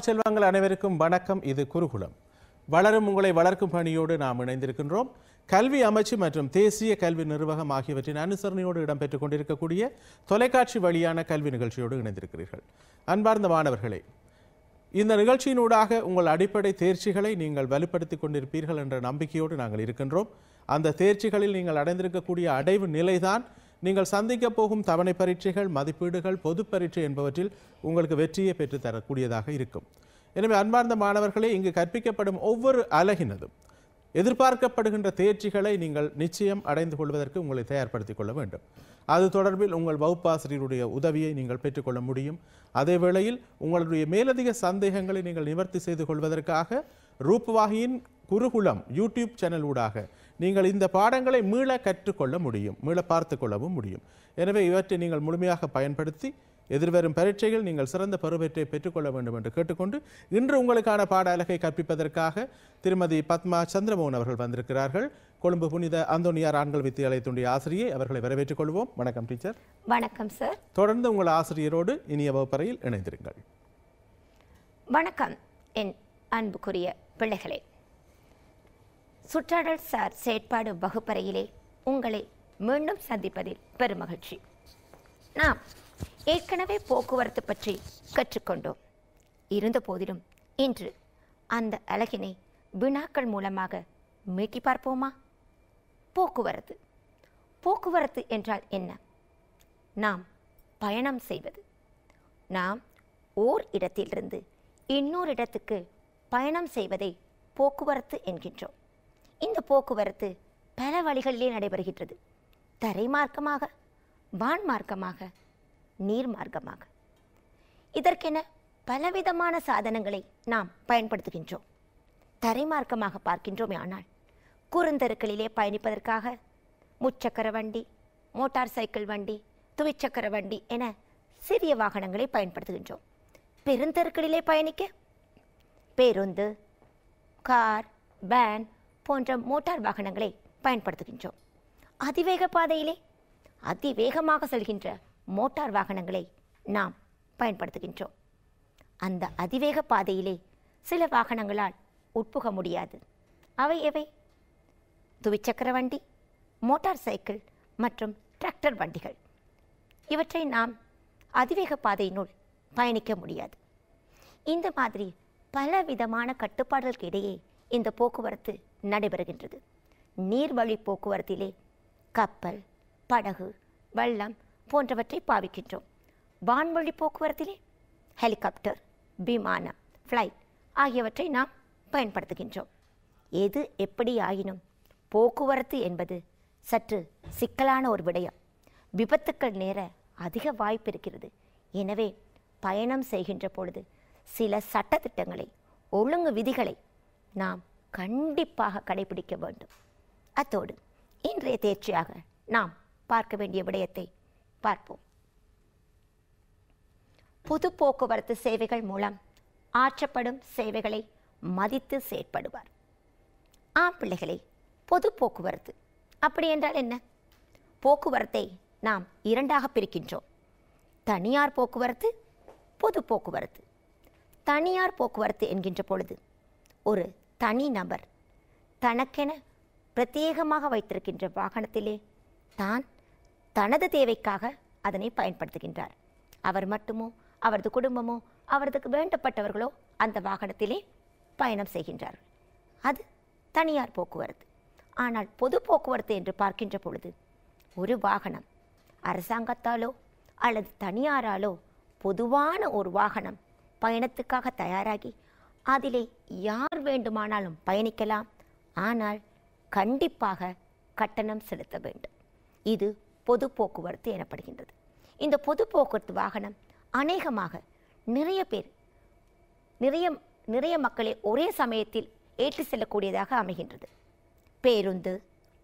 மாணவ செல்வங்கள் அனைவருக்கும் வணக்கம் இது குருகுலம் வளரும் உங்களை வளர்க்கும் பணியோடு நாம் இணைந்திருக்கின்றோம் கல்வி அமைச்சு மற்றும் தேசிய கல்வி நிர்வாகம் ஆகியவற்றின் அனுசரணையோடு இடம்பெற்றுக் கொண்டிருக்கக்கூடிய தொலைக்காட்சி வழியான கல்வி நிகழ்ச்சியோடு இணைந்திருக்கிறீர்கள் அன்பார்ந்த மாணவர்களே இந்த நிகழ்ச்சியினூடாக உங்கள் அடிப்படை தேர்ச்சிகளை நீங்கள் வலுப்படுத்திக் கொண்டிருப்பீர்கள் என்ற நம்பிக்கையோடு நாங்கள் இருக்கின்றோம் அந்த தேர்ச்சிகளில் நீங்கள் அடைந்திருக்கக்கூடிய அடைவு நிலைதான் நீங்கள் சந்திக்க போகும் தவணை பரீட்சைகள் மதிப்பீடுகள் பொது பரீட்சை என்பவற்றில் உங்களுக்கு வெற்றியை பெற்று தரக்கூடியதாக இருக்கும் எனவே அன்பார்ந்த மாணவர்களே இங்கு கற்பிக்கப்படும் ஒவ்வொரு அலகினதும் எதிர்பார்க்கப்படுகின்ற தேர்ச்சிகளை நீங்கள் நிச்சயம் அடைந்து கொள்வதற்கு உங்களை தயார்படுத்திக் கொள்ள வேண்டும் அது தொடர்பில் உங்கள் வகுப்பாசிரியருடைய உதவியை நீங்கள் பெற்றுக்கொள்ள முடியும் அதே வேளையில் உங்களுடைய மேலதிக சந்தேகங்களை நீங்கள் நிவர்த்தி செய்து கொள்வதற்காக ரூப்வாகியின் குருகுலம் யூடியூப் சேனல் ஊடாக நீங்கள் இந்த பாடங்களை மீள கற்றுக்கொள்ள முடியும் மீள பார்த்து கொள்ளவும் முடியும் எனவே இவற்றை நீங்கள் முழுமையாக பயன்படுத்தி எதிர்வரும் பரீட்சையில் நீங்கள் சிறந்த பருவற்றை பெற்றுக்கொள்ள வேண்டும் என்று கேட்டுக்கொண்டு இன்று உங்களுக்கான பாட அலகை கற்பிப்பதற்காக திருமதி பத்மா சந்திரமோகன் அவர்கள் வந்திருக்கிறார்கள் கொழும்பு புனித அந்தோனியார் ஆண்கள் வித்தியாலயத்துடைய ஆசிரியை அவர்களை வரவேற்றுக் கொள்வோம் வணக்கம் டீச்சர் வணக்கம் சார் தொடர்ந்து உங்கள் ஆசிரியரோடு இனிய வகுப்பறையில் இணைந்திருங்கள் வணக்கம் என் அன்புக்குரிய பிள்ளைகளே சுற்றாடல் சார் செயற்பாடு வகுப்பறையிலே உங்களை மீண்டும் சந்திப்பதில் பெருமகிழ்ச்சி நாம் ஏற்கனவே போக்குவரத்து பற்றி கற்றுக்கொண்டோம் இருந்த போதிலும் இன்று அந்த அழகினை வினாக்கள் மூலமாக மீட்டி பார்ப்போமா போக்குவரத்து போக்குவரத்து என்றால் என்ன நாம் பயணம் செய்வது நாம் ஓர் இடத்திலிருந்து இன்னொரு இடத்துக்கு பயணம் செய்வதை போக்குவரத்து என்கின்றோம் இந்த போக்குவரத்து பல வழிகளிலே நடைபெறுகின்றது தரை மார்க்கமாக வான் மார்க்கமாக நீர் மார்க்கமாக இதற்கென பலவிதமான சாதனங்களை நாம் பயன்படுத்துகின்றோம் தரை மார்க்கமாக பார்க்கின்றோமே ஆனால் குறுந்தருக்களிலே பயணிப்பதற்காக முச்சக்கர வண்டி மோட்டார் சைக்கிள் வண்டி துவிச்சக்கர வண்டி என சிறிய வாகனங்களை பயன்படுத்துகின்றோம் பெருந்தருக்களிலே பயணிக்க பேருந்து கார் வேன் போன்ற மோட்டார் வாகனங்களை பயன்படுத்துகின்றோம் அதிவேக பாதையிலே அதிவேகமாக செல்கின்ற மோட்டார் வாகனங்களை நாம் பயன்படுத்துகின்றோம் அந்த அதிவேக பாதையிலே சில வாகனங்களால் உட்புக முடியாது அவை எவை துவிச்சக்கர வண்டி மோட்டார் சைக்கிள் மற்றும் டிராக்டர் வண்டிகள் இவற்றை நாம் அதிவேக பாதையினுள் பயணிக்க முடியாது இந்த மாதிரி பல விதமான கட்டுப்பாடுகளுக்கு இடையே இந்த போக்குவரத்து நடைபெறுகின்றது நீர்வழி போக்குவரத்திலே கப்பல் படகு வள்ளம் போன்றவற்றை பாவிக்கின்றோம் வான்வழி போக்குவரத்திலே ஹெலிகாப்டர் விமானம் ஃப்ளைட் ஆகியவற்றை நாம் பயன்படுத்துகின்றோம் எது எப்படி ஆயினும் போக்குவரத்து என்பது சற்று சிக்கலான ஒரு விடயம் விபத்துக்கள் நேர அதிக வாய்ப்பு இருக்கிறது எனவே பயணம் செய்கின்ற பொழுது சில சட்டத்திட்டங்களை ஒழுங்கு விதிகளை நாம் கண்டிப்பாக கடைபிடிக்க வேண்டும் அத்தோடு இன்றைய தேர்ச்சியாக நாம் பார்க்க வேண்டிய விடயத்தை பார்ப்போம் பொது போக்குவரத்து சேவைகள் மூலம் ஆற்றப்படும் சேவைகளை மதித்து செயற்படுவார் ஆம் பிள்ளைகளை பொது போக்குவரத்து அப்படி என்றால் என்ன போக்குவரத்தை நாம் இரண்டாக பிரிக்கின்றோம் தனியார் போக்குவரத்து பொது போக்குவரத்து தனியார் போக்குவரத்து என்கின்ற பொழுது ஒரு தனி நபர் தனக்கென பிரத்யேகமாக வைத்திருக்கின்ற வாகனத்திலே தான் தனது தேவைக்காக அதனை பயன்படுத்துகின்றார் அவர் மட்டுமோ அவரது குடும்பமோ அவரதுக்கு வேண்டப்பட்டவர்களோ அந்த வாகனத்திலே பயணம் செய்கின்றார்கள் அது தனியார் போக்குவரத்து ஆனால் பொது போக்குவரத்து என்று பார்க்கின்ற பொழுது ஒரு வாகனம் அரசாங்கத்தாலோ அல்லது தனியாராலோ பொதுவான ஒரு வாகனம் பயணத்துக்காக தயாராகி அதிலே யார் வேண்டுமானாலும் பயணிக்கலாம் ஆனால் கண்டிப்பாக கட்டணம் செலுத்த வேண்டும் இது பொது போக்குவரத்து எனப்படுகின்றது இந்த பொது போக்குவரத்து வாகனம் அநேகமாக நிறைய பேர் நிறைய நிறைய மக்களை ஒரே சமயத்தில் ஏற்றி செல்லக்கூடியதாக அமைகின்றது பேருந்து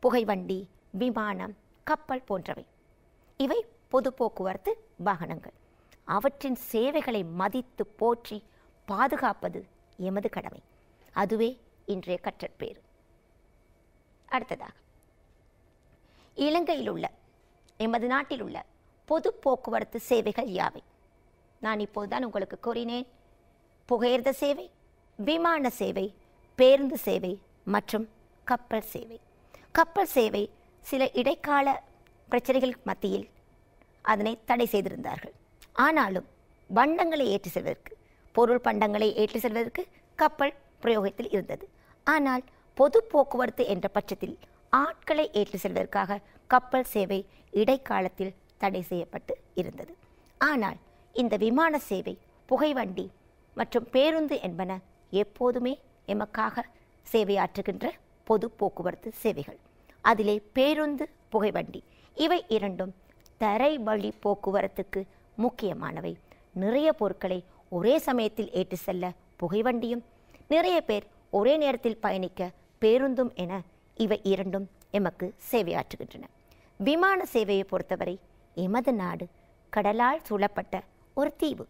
புகைவண்டி விமானம் கப்பல் போன்றவை இவை பொது போக்குவரத்து வாகனங்கள் அவற்றின் சேவைகளை மதித்து போற்றி பாதுகாப்பது எமது கடமை அதுவே இன்றைய கற்றற்பேறு அடுத்ததாக இலங்கையில் உள்ள எமது நாட்டில் உள்ள பொது போக்குவரத்து சேவைகள் யாவை நான் இப்போதுதான் உங்களுக்கு கூறினேன் புகையர்ந்த சேவை விமான சேவை பேருந்து சேவை மற்றும் கப்பல் சேவை கப்பல் சேவை சில இடைக்கால பிரச்சனைகள் மத்தியில் அதனை தடை செய்திருந்தார்கள் ஆனாலும் வண்ணங்களை ஏற்றி செல்வதற்கு பொருள் பண்டங்களை ஏற்றி செல்வதற்கு கப்பல் பிரயோகத்தில் இருந்தது ஆனால் பொது போக்குவரத்து என்ற பட்சத்தில் ஆட்களை ஏற்றி செல்வதற்காக கப்பல் சேவை இடைக்காலத்தில் தடை செய்யப்பட்டு இருந்தது ஆனால் இந்த விமான சேவை புகைவண்டி மற்றும் பேருந்து என்பன எப்போதுமே எமக்காக சேவையாற்றுகின்ற பொது போக்குவரத்து சேவைகள் அதிலே பேருந்து புகைவண்டி இவை இரண்டும் தரை வழி போக்குவரத்துக்கு முக்கியமானவை நிறைய பொருட்களை ஒரே சமயத்தில் ஏற்றி செல்ல புகைவண்டியும் நிறைய பேர் ஒரே நேரத்தில் பயணிக்க பேருந்தும் என இவை இரண்டும் எமக்கு சேவையாற்றுகின்றன விமான சேவையை பொறுத்தவரை எமது நாடு கடலால் சூழப்பட்ட ஒரு தீவு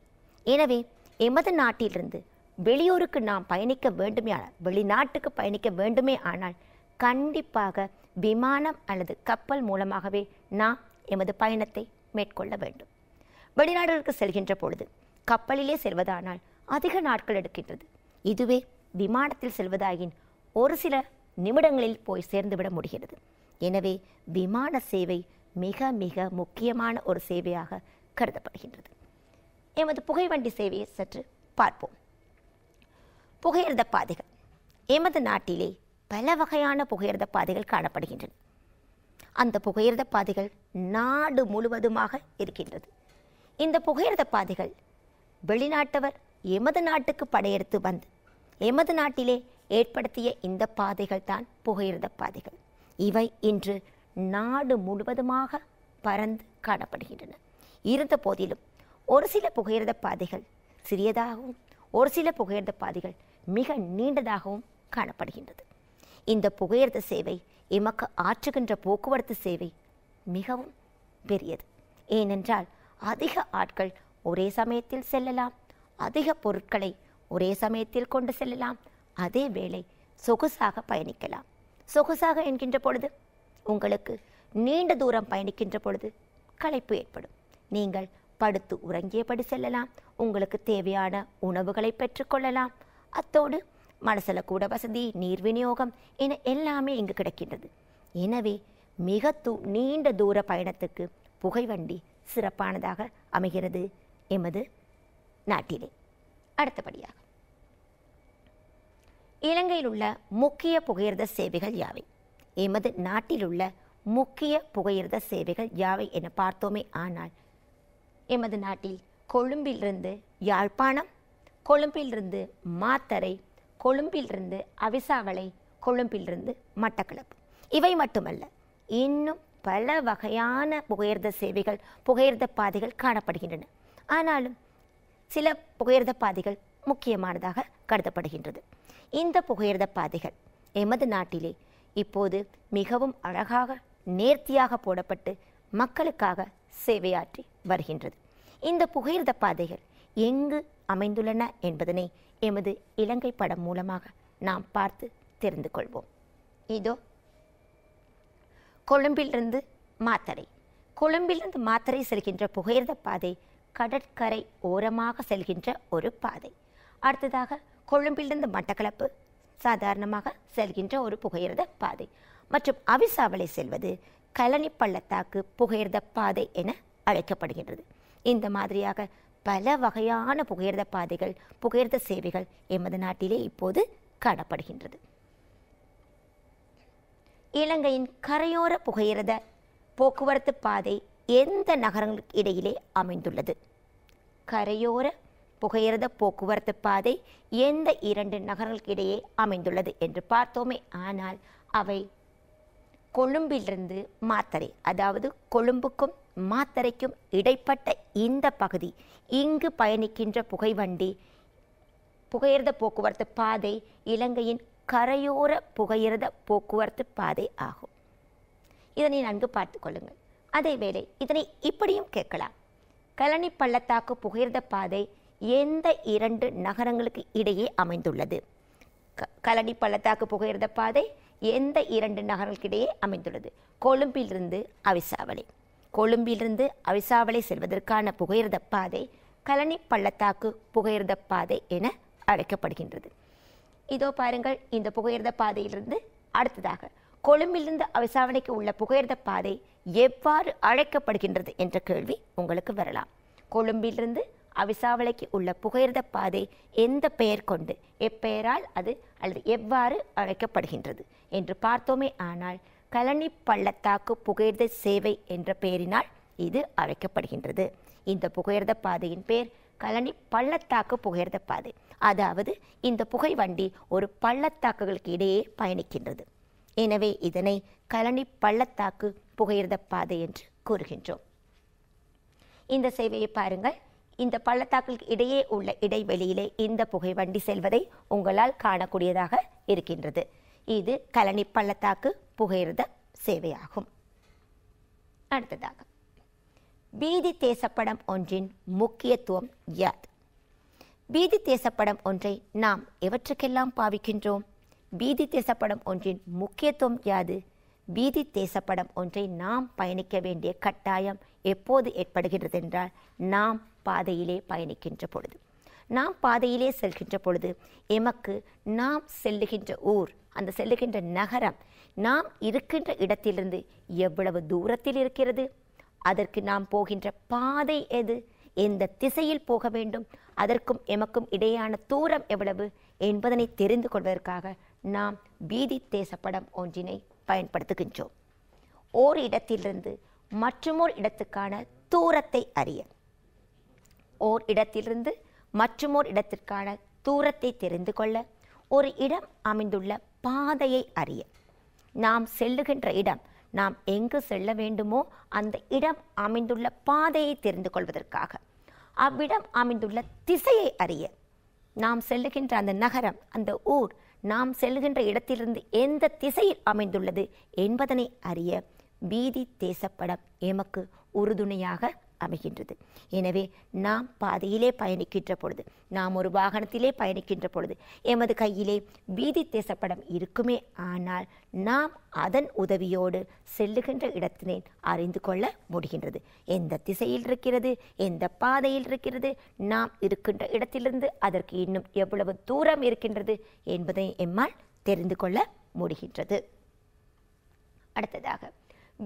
எனவே எமது நாட்டிலிருந்து வெளியூருக்கு நாம் பயணிக்க வேண்டுமே ஆனால் வெளிநாட்டுக்கு பயணிக்க வேண்டுமே ஆனால் கண்டிப்பாக விமானம் அல்லது கப்பல் மூலமாகவே நாம் எமது பயணத்தை மேற்கொள்ள வேண்டும் வெளிநாடுகளுக்கு செல்கின்ற பொழுது கப்பலிலே செல்வதானால் அதிக நாட்கள் எடுக்கின்றது இதுவே விமானத்தில் செல்வதாயின் ஒரு சில நிமிடங்களில் போய் சேர்ந்துவிட முடிகிறது எனவே விமான சேவை மிக மிக முக்கியமான ஒரு சேவையாக கருதப்படுகின்றது எமது புகைவண்டி சேவையை சற்று பார்ப்போம் புகையிரத பாதைகள் எமது நாட்டிலே பல வகையான புகையிரத பாதைகள் காணப்படுகின்றன அந்த புகையிரத பாதைகள் நாடு முழுவதுமாக இருக்கின்றது இந்த புகையிரத பாதைகள் வெளிநாட்டவர் எமது நாட்டுக்கு படையெடுத்து வந்து எமது நாட்டிலே ஏற்படுத்திய இந்த பாதைகள் தான் புகையிருந்த பாதைகள் இவை இன்று நாடு முழுவதுமாக பறந்து காணப்படுகின்றன இருந்த போதிலும் ஒரு சில புகையிருந்த பாதைகள் சிறியதாகவும் ஒரு சில புகையிருந்த பாதைகள் மிக நீண்டதாகவும் காணப்படுகின்றது இந்த புகையிரத சேவை எமக்கு ஆற்றுகின்ற போக்குவரத்து சேவை மிகவும் பெரியது ஏனென்றால் அதிக ஆட்கள் ஒரே சமயத்தில் செல்லலாம் அதிக பொருட்களை ஒரே சமயத்தில் கொண்டு செல்லலாம் அதே வேளை சொகுசாக பயணிக்கலாம் சொகுசாக என்கின்ற பொழுது உங்களுக்கு நீண்ட தூரம் பயணிக்கின்ற பொழுது களைப்பு ஏற்படும் நீங்கள் படுத்து உறங்கியபடி செல்லலாம் உங்களுக்கு தேவையான உணவுகளை பெற்றுக்கொள்ளலாம் அத்தோடு மனசில் கூட வசதி நீர் விநியோகம் என எல்லாமே இங்கு கிடைக்கின்றது எனவே மிகத்து நீண்ட தூர பயணத்துக்கு புகைவண்டி சிறப்பானதாக அமைகிறது எமது நாட்டிலே அடுத்தபடியாக இலங்கையில் உள்ள முக்கிய புகையிரத சேவைகள் யாவை எமது நாட்டில் உள்ள முக்கிய புகையிரத சேவைகள் யாவை என பார்த்தோமே ஆனால் எமது நாட்டில் கொழும்பிலிருந்து யாழ்ப்பாணம் கொழும்பிலிருந்து மாத்தரை கொழும்பிலிருந்து அவிசாவளை கொழும்பிலிருந்து மட்டக்களப்பு இவை மட்டுமல்ல இன்னும் பல வகையான புகையிரத சேவைகள் புகையிரத பாதைகள் காணப்படுகின்றன ஆனாலும் சில புகையிரத பாதைகள் முக்கியமானதாக கருதப்படுகின்றது இந்த புகையிரத பாதைகள் எமது நாட்டிலே இப்போது மிகவும் அழகாக நேர்த்தியாக போடப்பட்டு மக்களுக்காக சேவையாற்றி வருகின்றது இந்த புகையிரத பாதைகள் எங்கு அமைந்துள்ளன என்பதனை எமது இலங்கை படம் மூலமாக நாம் பார்த்து தெரிந்து கொள்வோம் இதோ கொழும்பிலிருந்து மாத்தரை கொழும்பிலிருந்து மாத்தரை செல்கின்ற புகையிரத பாதை கடற்கரை ஓரமாக செல்கின்ற ஒரு பாதை அடுத்ததாக கொழும்பிலிருந்து மட்டக்களப்பு சாதாரணமாக செல்கின்ற ஒரு புகையிரத பாதை மற்றும் அவிசாவளை செல்வது கலனி பள்ளத்தாக்கு புகையிரத பாதை என அழைக்கப்படுகின்றது இந்த மாதிரியாக பல வகையான புகையிரத பாதைகள் புகையிரத சேவைகள் எமது நாட்டிலே இப்போது காணப்படுகின்றது இலங்கையின் கரையோர புகையிரத போக்குவரத்து பாதை எந்த நகரங்களுக்கு இடையிலே அமைந்துள்ளது கரையோர புகையிரத போக்குவரத்து பாதை எந்த இரண்டு நகரங்களுக்கு இடையே அமைந்துள்ளது என்று பார்த்தோமே ஆனால் அவை கொழும்பிலிருந்து மாத்தரை அதாவது கொழும்புக்கும் மாத்தரைக்கும் இடைப்பட்ட இந்த பகுதி இங்கு பயணிக்கின்ற புகைவண்டி புகையிரத போக்குவரத்து பாதை இலங்கையின் கரையோர புகையிரத போக்குவரத்து பாதை ஆகும் இதனை நன்கு பார்த்து கொள்ளுங்கள் அதேவேளை இதனை இப்படியும் கேட்கலாம் கலனி பள்ளத்தாக்கு புகையிரத பாதை எந்த இரண்டு நகரங்களுக்கு இடையே அமைந்துள்ளது கலனி பள்ளத்தாக்கு புகையிரத பாதை எந்த இரண்டு நகரங்களுக்கிடையே அமைந்துள்ளது கொழும்பிலிருந்து அவிசாவளி கொழும்பிலிருந்து அவிசாவளை செல்வதற்கான புகையிரத பாதை கலனி பள்ளத்தாக்கு புகையிரத பாதை என அழைக்கப்படுகின்றது இதோ பாருங்கள் இந்த புகையிரத பாதையிலிருந்து அடுத்ததாக கொழும்பிலிருந்து அவிசாவணைக்கு உள்ள புகையிரத பாதை எவ்வாறு அழைக்கப்படுகின்றது என்ற கேள்வி உங்களுக்கு வரலாம் கொழும்பிலிருந்து அவிசாவளைக்கு உள்ள புகையிரத பாதை எந்த பெயர் கொண்டு எப்பெயரால் அது அல்லது எவ்வாறு அழைக்கப்படுகின்றது என்று பார்த்தோமே ஆனால் கலனி பள்ளத்தாக்கு புகையிரத சேவை என்ற பெயரினால் இது அழைக்கப்படுகின்றது இந்த புகையிரத பாதையின் பெயர் கலனி பள்ளத்தாக்கு புகையிரத பாதை அதாவது இந்த புகை வண்டி ஒரு பள்ளத்தாக்குகளுக்கு இடையே பயணிக்கின்றது எனவே இதனை கலனி பள்ளத்தாக்கு புகையிரத பாதை என்று கூறுகின்றோம் இந்த சேவையை பாருங்கள் இந்த பள்ளத்தாக்களுக்கு இடையே உள்ள இடைவெளியிலே இந்த புகை வண்டி செல்வதை உங்களால் காணக்கூடியதாக இருக்கின்றது இது கலனி பள்ளத்தாக்கு புகையிரத சேவையாகும் அடுத்ததாக பீதி தேசப்படம் ஒன்றின் முக்கியத்துவம் யாது பீதி தேசப்படம் ஒன்றை நாம் எவற்றுக்கெல்லாம் பாவிக்கின்றோம் பீதி தேசப்படம் ஒன்றின் முக்கியத்துவம் யாது பீதி தேசப்படம் ஒன்றை நாம் பயணிக்க வேண்டிய கட்டாயம் எப்போது ஏற்படுகின்றது என்றால் நாம் பாதையிலே பயணிக்கின்ற பொழுது நாம் பாதையிலே செல்கின்ற பொழுது எமக்கு நாம் செல்லுகின்ற ஊர் அந்த செல்லுகின்ற நகரம் நாம் இருக்கின்ற இடத்திலிருந்து எவ்வளவு தூரத்தில் இருக்கிறது அதற்கு நாம் போகின்ற பாதை எது எந்த திசையில் போக வேண்டும் அதற்கும் எமக்கும் இடையான தூரம் எவ்வளவு என்பதனை தெரிந்து கொள்வதற்காக நாம் பீதி தேசப்படம் ஒன்றினை பயன்படுத்துகின்றோம் ஓர் இடத்திலிருந்து மற்றுமோர் இடத்துக்கான தூரத்தை அறிய ஓர் இடத்திலிருந்து மற்றுமோர் இடத்திற்கான தூரத்தை தெரிந்து கொள்ள ஒரு இடம் அமைந்துள்ள பாதையை அறிய நாம் செல்லுகின்ற இடம் நாம் எங்கு செல்ல வேண்டுமோ அந்த இடம் அமைந்துள்ள பாதையை தெரிந்து கொள்வதற்காக அவ்விடம் அமைந்துள்ள திசையை அறிய நாம் செல்லுகின்ற அந்த நகரம் அந்த ஊர் நாம் செல்கின்ற இடத்திலிருந்து எந்த திசையில் அமைந்துள்ளது என்பதனை அறிய பீதி தேசப்படம் எமக்கு உறுதுணையாக அமைகின்றது எனவே நாம் பாதையிலே பயணிக்கின்ற பொழுது நாம் ஒரு வாகனத்திலே பயணிக்கின்ற பொழுது எமது கையிலே வீதி தேசப்படம் இருக்குமே ஆனால் நாம் அதன் உதவியோடு செல்லுகின்ற இடத்தினை அறிந்து கொள்ள முடிகின்றது எந்த திசையில் இருக்கிறது எந்த பாதையில் இருக்கிறது நாம் இருக்கின்ற இடத்திலிருந்து அதற்கு இன்னும் எவ்வளவு தூரம் இருக்கின்றது என்பதை எம்மால் தெரிந்து கொள்ள முடிகின்றது அடுத்ததாக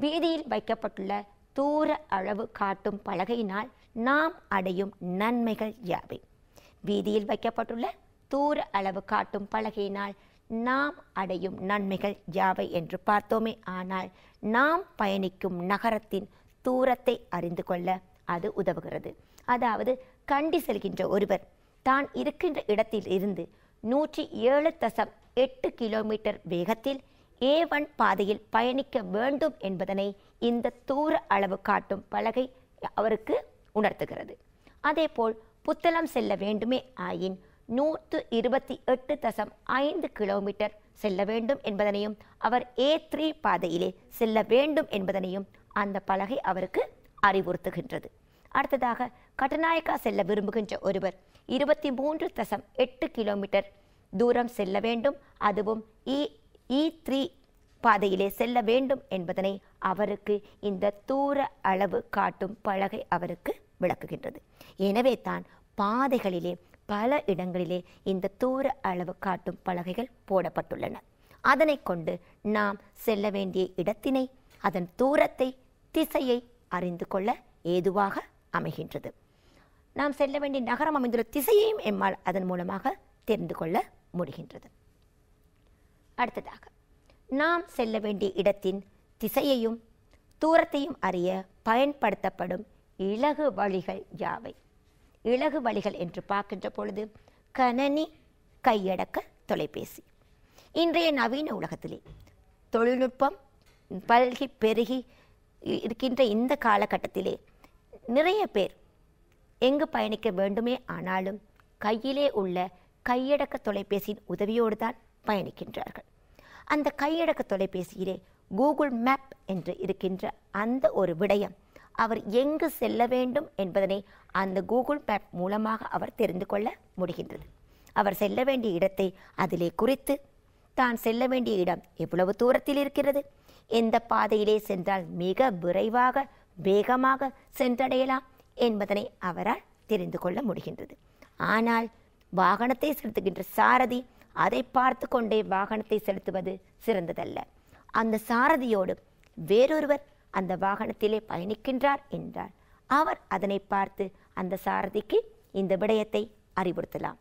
வீதியில் வைக்கப்பட்டுள்ள தூர அளவு காட்டும் பலகையினால் நாம் அடையும் நன்மைகள் யாவை வீதியில் வைக்கப்பட்டுள்ள தூர அளவு காட்டும் பலகையினால் நாம் அடையும் நன்மைகள் யாவை என்று பார்த்தோமே ஆனால் நாம் பயணிக்கும் நகரத்தின் தூரத்தை அறிந்து கொள்ள அது உதவுகிறது அதாவது கண்டி செல்கின்ற ஒருவர் தான் இருக்கின்ற இடத்தில் இருந்து நூற்றி ஏழு தசம் எட்டு கிலோமீட்டர் வேகத்தில் ஏவன் பாதையில் பயணிக்க வேண்டும் என்பதனை இந்த தூர அளவு காட்டும் பலகை அவருக்கு உணர்த்துகிறது அதேபோல் புத்தளம் செல்ல வேண்டுமே ஆயின் நூற்று இருபத்தி எட்டு தசம் ஐந்து கிலோமீட்டர் செல்ல வேண்டும் என்பதனையும் அவர் ஏ த்ரீ பாதையிலே செல்ல வேண்டும் என்பதனையும் அந்த பலகை அவருக்கு அறிவுறுத்துகின்றது அடுத்ததாக கட்டநாயக்கா செல்ல விரும்புகின்ற ஒருவர் இருபத்தி மூன்று தசம் எட்டு கிலோமீட்டர் தூரம் செல்ல வேண்டும் அதுவும் இ இ த்ரீ பாதையிலே செல்ல வேண்டும் என்பதனை அவருக்கு இந்த தூர அளவு காட்டும் பலகை அவருக்கு விளக்குகின்றது எனவே தான் பாதைகளிலே பல இடங்களிலே இந்த தூர அளவு காட்டும் பலகைகள் போடப்பட்டுள்ளன அதனை கொண்டு நாம் செல்ல வேண்டிய இடத்தினை அதன் தூரத்தை திசையை அறிந்து கொள்ள ஏதுவாக அமைகின்றது நாம் செல்ல வேண்டிய நகரம் அமைந்துள்ள திசையையும் எம்மால் அதன் மூலமாக தெரிந்து கொள்ள முடிகின்றது அடுத்ததாக நாம் செல்ல வேண்டிய இடத்தின் திசையையும் தூரத்தையும் அறிய பயன்படுத்தப்படும் இலகு வழிகள் யாவை இலகு வழிகள் என்று பார்க்கின்ற பொழுது கணனி கையடக்க தொலைபேசி இன்றைய நவீன உலகத்திலே தொழில்நுட்பம் பல்கி பெருகி இருக்கின்ற இந்த காலகட்டத்திலே நிறைய பேர் எங்கு பயணிக்க வேண்டுமே ஆனாலும் கையிலே உள்ள கையடக்க தொலைபேசியின் உதவியோடு தான் பயணிக்கின்றார்கள் அந்த கையடக்க தொலைபேசியிலே கூகுள் மேப் என்று இருக்கின்ற அந்த ஒரு விடயம் அவர் எங்கு செல்ல வேண்டும் என்பதனை அந்த கூகுள் மேப் மூலமாக அவர் தெரிந்து கொள்ள முடிகின்றது அவர் செல்ல வேண்டிய இடத்தை அதிலே குறித்து தான் செல்ல வேண்டிய இடம் எவ்வளவு தூரத்தில் இருக்கிறது எந்த பாதையிலே சென்றால் மிக விரைவாக வேகமாக சென்றடையலாம் என்பதனை அவரால் தெரிந்து கொள்ள முடிகின்றது ஆனால் வாகனத்தை செலுத்துகின்ற சாரதி அதை பார்த்து கொண்டே வாகனத்தை செலுத்துவது சிறந்ததல்ல அந்த சாரதியோடு வேறொருவர் அந்த வாகனத்திலே பயணிக்கின்றார் என்றார் அவர் அதனை பார்த்து அந்த சாரதிக்கு இந்த விடயத்தை அறிவுறுத்தலாம்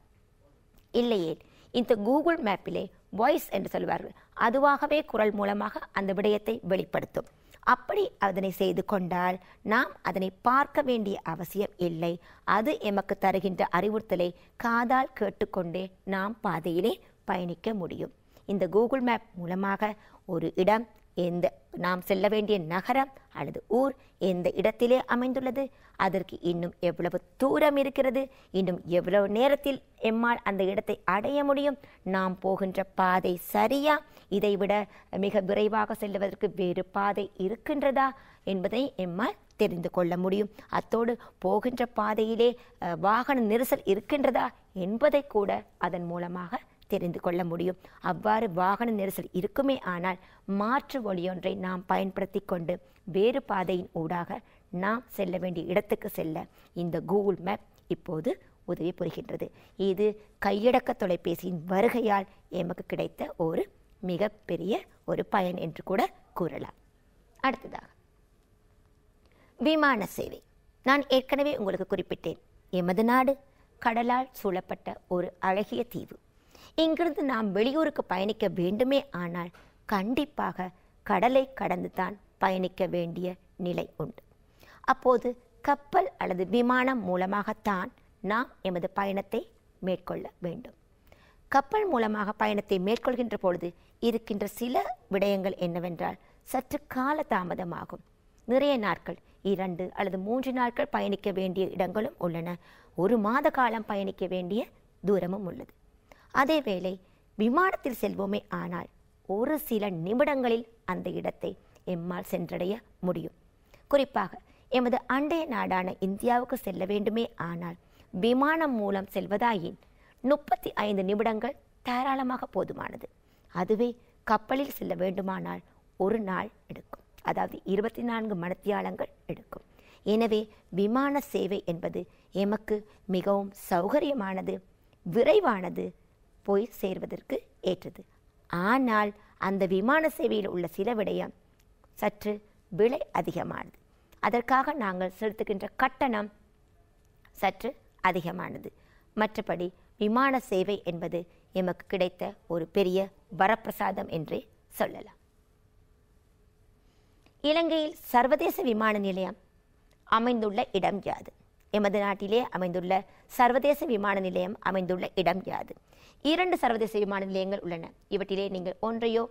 இல்லையே இந்த கூகுள் மேப்பிலே வாய்ஸ் என்று சொல்வார்கள் அதுவாகவே குரல் மூலமாக அந்த விடயத்தை வெளிப்படுத்தும் அப்படி அதனை செய்து கொண்டால் நாம் அதனை பார்க்க வேண்டிய அவசியம் இல்லை அது எமக்கு தருகின்ற அறிவுறுத்தலை காதால் கேட்டுக்கொண்டே நாம் பாதையிலே பயணிக்க முடியும் இந்த கூகுள் மேப் மூலமாக ஒரு இடம் எந்த நாம் செல்ல வேண்டிய நகரம் அல்லது ஊர் எந்த இடத்திலே அமைந்துள்ளது அதற்கு இன்னும் எவ்வளவு தூரம் இருக்கிறது இன்னும் எவ்வளவு நேரத்தில் எம்மால் அந்த இடத்தை அடைய முடியும் நாம் போகின்ற பாதை சரியா இதைவிட மிக விரைவாக செல்வதற்கு வேறு பாதை இருக்கின்றதா என்பதை எம்மால் தெரிந்து கொள்ள முடியும் அத்தோடு போகின்ற பாதையிலே வாகன நெரிசல் இருக்கின்றதா என்பதை கூட அதன் மூலமாக தெரிந்து கொள்ள முடியும் அவ்வாறு வாகன நெரிசல் இருக்குமே ஆனால் மாற்று வழியொன்றை நாம் பயன்படுத்தி கொண்டு வேறு பாதையின் ஊடாக நாம் செல்ல வேண்டிய இடத்துக்கு செல்ல இந்த கூகுள் மேப் இப்போது உதவி புரிகின்றது இது கையடக்க தொலைபேசியின் வருகையால் எமக்கு கிடைத்த ஒரு மிகப்பெரிய ஒரு பயன் என்று கூட கூறலாம் அடுத்ததாக விமான சேவை நான் ஏற்கனவே உங்களுக்கு குறிப்பிட்டேன் எமது நாடு கடலால் சூழப்பட்ட ஒரு அழகிய தீவு இங்கிருந்து நாம் வெளியூருக்கு பயணிக்க வேண்டுமே ஆனால் கண்டிப்பாக கடலை கடந்து தான் பயணிக்க வேண்டிய நிலை உண்டு அப்போது கப்பல் அல்லது விமானம் மூலமாகத்தான் நாம் எமது பயணத்தை மேற்கொள்ள வேண்டும் கப்பல் மூலமாக பயணத்தை மேற்கொள்கின்ற பொழுது இருக்கின்ற சில விடயங்கள் என்னவென்றால் சற்று கால தாமதமாகும் நிறைய நாட்கள் இரண்டு அல்லது மூன்று நாட்கள் பயணிக்க வேண்டிய இடங்களும் உள்ளன ஒரு மாத காலம் பயணிக்க வேண்டிய தூரமும் உள்ளது அதேவேளை விமானத்தில் செல்வோமே ஆனால் ஒரு சில நிமிடங்களில் அந்த இடத்தை எம்மால் சென்றடைய முடியும் குறிப்பாக எமது அண்டைய நாடான இந்தியாவுக்கு செல்ல வேண்டுமே ஆனால் விமானம் மூலம் செல்வதாயின் முப்பத்தி ஐந்து நிமிடங்கள் தாராளமாக போதுமானது அதுவே கப்பலில் செல்ல வேண்டுமானால் ஒரு நாள் எடுக்கும் அதாவது இருபத்தி நான்கு மணத்தியாலங்கள் எடுக்கும் எனவே விமான சேவை என்பது எமக்கு மிகவும் சௌகரியமானது விரைவானது போய் சேர்வதற்கு ஏற்றது ஆனால் அந்த விமான சேவையில் உள்ள சில விடயம் சற்று விலை அதிகமானது அதற்காக நாங்கள் செலுத்துகின்ற கட்டணம் சற்று அதிகமானது மற்றபடி விமான சேவை என்பது எமக்கு கிடைத்த ஒரு பெரிய வரப்பிரசாதம் என்றே சொல்லலாம் இலங்கையில் சர்வதேச விமான நிலையம் அமைந்துள்ள இடம் யாது எமது நாட்டிலே அமைந்துள்ள சர்வதேச விமான நிலையம் அமைந்துள்ள இடம் யாது இரண்டு சர்வதேச விமான நிலையங்கள் உள்ளன இவற்றிலே நீங்கள் ஒன்றையோ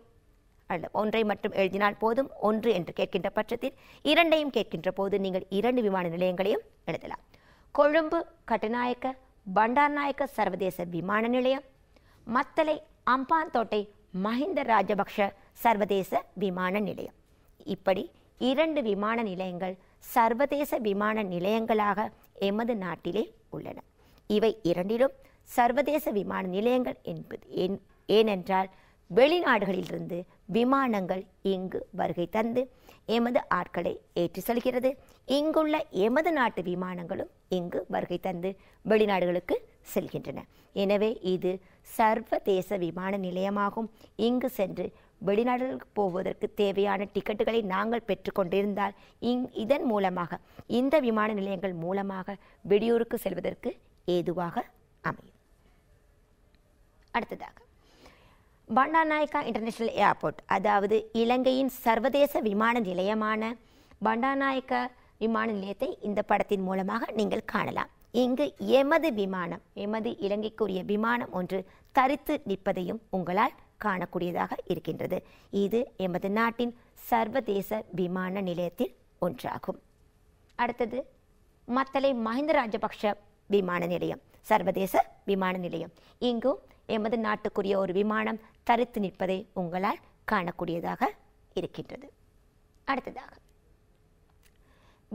அல்ல ஒன்றை மட்டும் எழுதினால் போதும் ஒன்று என்று கேட்கின்ற பட்சத்தில் இரண்டையும் கேட்கின்ற போது நீங்கள் இரண்டு விமான நிலையங்களையும் எழுதலாம் கொழும்பு கட்டுநாயக்க பண்டார்நாயக்க சர்வதேச விமான நிலையம் மத்தலை அம்பாந்தோட்டை மஹிந்த ராஜபக்ஷ சர்வதேச விமான நிலையம் இப்படி இரண்டு விமான நிலையங்கள் சர்வதேச விமான நிலையங்களாக எமது நாட்டிலே உள்ளன இவை இரண்டிலும் சர்வதேச விமான நிலையங்கள் என்பது ஏனென்றால் வெளிநாடுகளிலிருந்து விமானங்கள் இங்கு வருகை தந்து எமது ஆட்களை ஏற்றி செல்கிறது இங்குள்ள எமது நாட்டு விமானங்களும் இங்கு வருகை தந்து வெளிநாடுகளுக்கு செல்கின்றன எனவே இது சர்வதேச விமான நிலையமாகும் இங்கு சென்று வெளிநாடுகளுக்கு போவதற்கு தேவையான டிக்கெட்டுகளை நாங்கள் பெற்றுக்கொண்டிருந்தால் இங் இதன் மூலமாக இந்த விமான நிலையங்கள் மூலமாக வெளியூருக்கு செல்வதற்கு ஏதுவாக அமையும் அடுத்ததாக பண்டாநாயக்கா இன்டர்நேஷ்னல் ஏர்போர்ட் அதாவது இலங்கையின் சர்வதேச விமான நிலையமான பண்டாநாயக்கா விமான நிலையத்தை இந்த படத்தின் மூலமாக நீங்கள் காணலாம் இங்கு எமது விமானம் எமது இலங்கைக்குரிய விமானம் ஒன்று தரித்து நிற்பதையும் உங்களால் காணக்கூடியதாக இருக்கின்றது இது எமது நாட்டின் சர்வதேச விமான நிலையத்தில் ஒன்றாகும் அடுத்தது மத்தளை மஹிந்த ராஜபக்ஷ விமான நிலையம் சர்வதேச விமான நிலையம் இங்கும் எமது நாட்டுக்குரிய ஒரு விமானம் தரித்து நிற்பதை உங்களால் காணக்கூடியதாக இருக்கின்றது அடுத்ததாக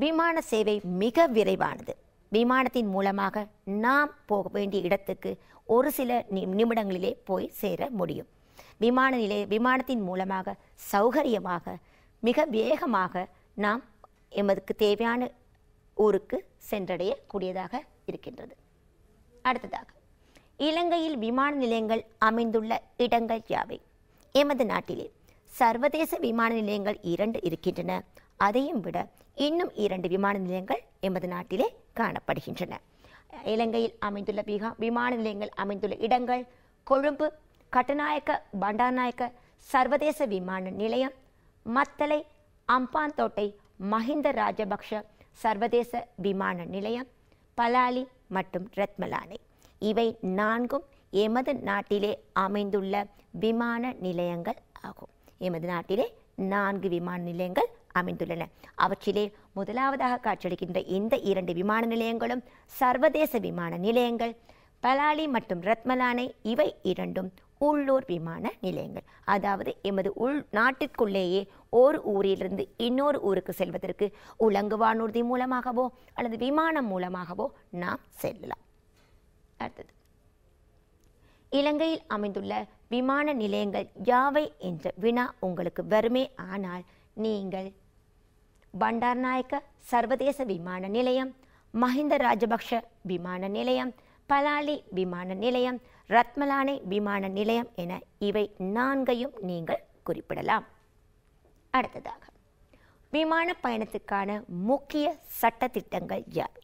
விமான சேவை மிக விரைவானது விமானத்தின் மூலமாக நாம் போக வேண்டிய இடத்துக்கு ஒரு சில நிமிடங்களிலே போய் சேர முடியும் விமான நிலைய விமானத்தின் மூலமாக சௌகரியமாக மிக வேகமாக நாம் எமதுக்கு தேவையான ஊருக்கு சென்றடைய கூடியதாக இருக்கின்றது அடுத்ததாக இலங்கையில் விமான நிலையங்கள் அமைந்துள்ள இடங்கள் யாவை எமது நாட்டிலே சர்வதேச விமான நிலையங்கள் இரண்டு இருக்கின்றன அதையும் விட இன்னும் இரண்டு விமான நிலையங்கள் எமது நாட்டிலே காணப்படுகின்றன இலங்கையில் அமைந்துள்ள விகா விமான நிலையங்கள் அமைந்துள்ள இடங்கள் கொழும்பு கட்டநாயக்க பண்டாநாயக்க சர்வதேச விமான நிலையம் மத்தலை அம்பாந்தோட்டை மஹிந்த ராஜபக்ஷ சர்வதேச விமான நிலையம் பலாலி மற்றும் ரத்மலானை இவை நான்கும் எமது நாட்டிலே அமைந்துள்ள விமான நிலையங்கள் ஆகும் எமது நாட்டிலே நான்கு விமான நிலையங்கள் அமைந்துள்ளன அவற்றிலே முதலாவதாக காட்சியளிக்கின்ற இந்த இரண்டு விமான நிலையங்களும் சர்வதேச விமான நிலையங்கள் பலாலி மற்றும் ரத்மலானை இவை இரண்டும் உள்ளூர் விமான நிலையங்கள் அதாவது எமது உள் நாட்டிற்குள்ளேயே ஒரு ஊரிலிருந்து இன்னொரு ஊருக்கு செல்வதற்கு உலங்கு வானூர்தி மூலமாகவோ அல்லது விமானம் மூலமாகவோ நாம் செல்லலாம் பார்த்தது இலங்கையில் அமைந்துள்ள விமான நிலையங்கள் யாவை என்ற வினா உங்களுக்கு வருமே ஆனால் நீங்கள் பண்டார்நாயக்க சர்வதேச விமான நிலையம் மஹிந்த ராஜபக்ஷ விமான நிலையம் பலாலி விமான நிலையம் ரத்மலானை விமான நிலையம் என இவை நான்கையும் நீங்கள் குறிப்பிடலாம் அடுத்ததாக விமான பயணத்துக்கான முக்கிய சட்டத்திட்டங்கள் யாவை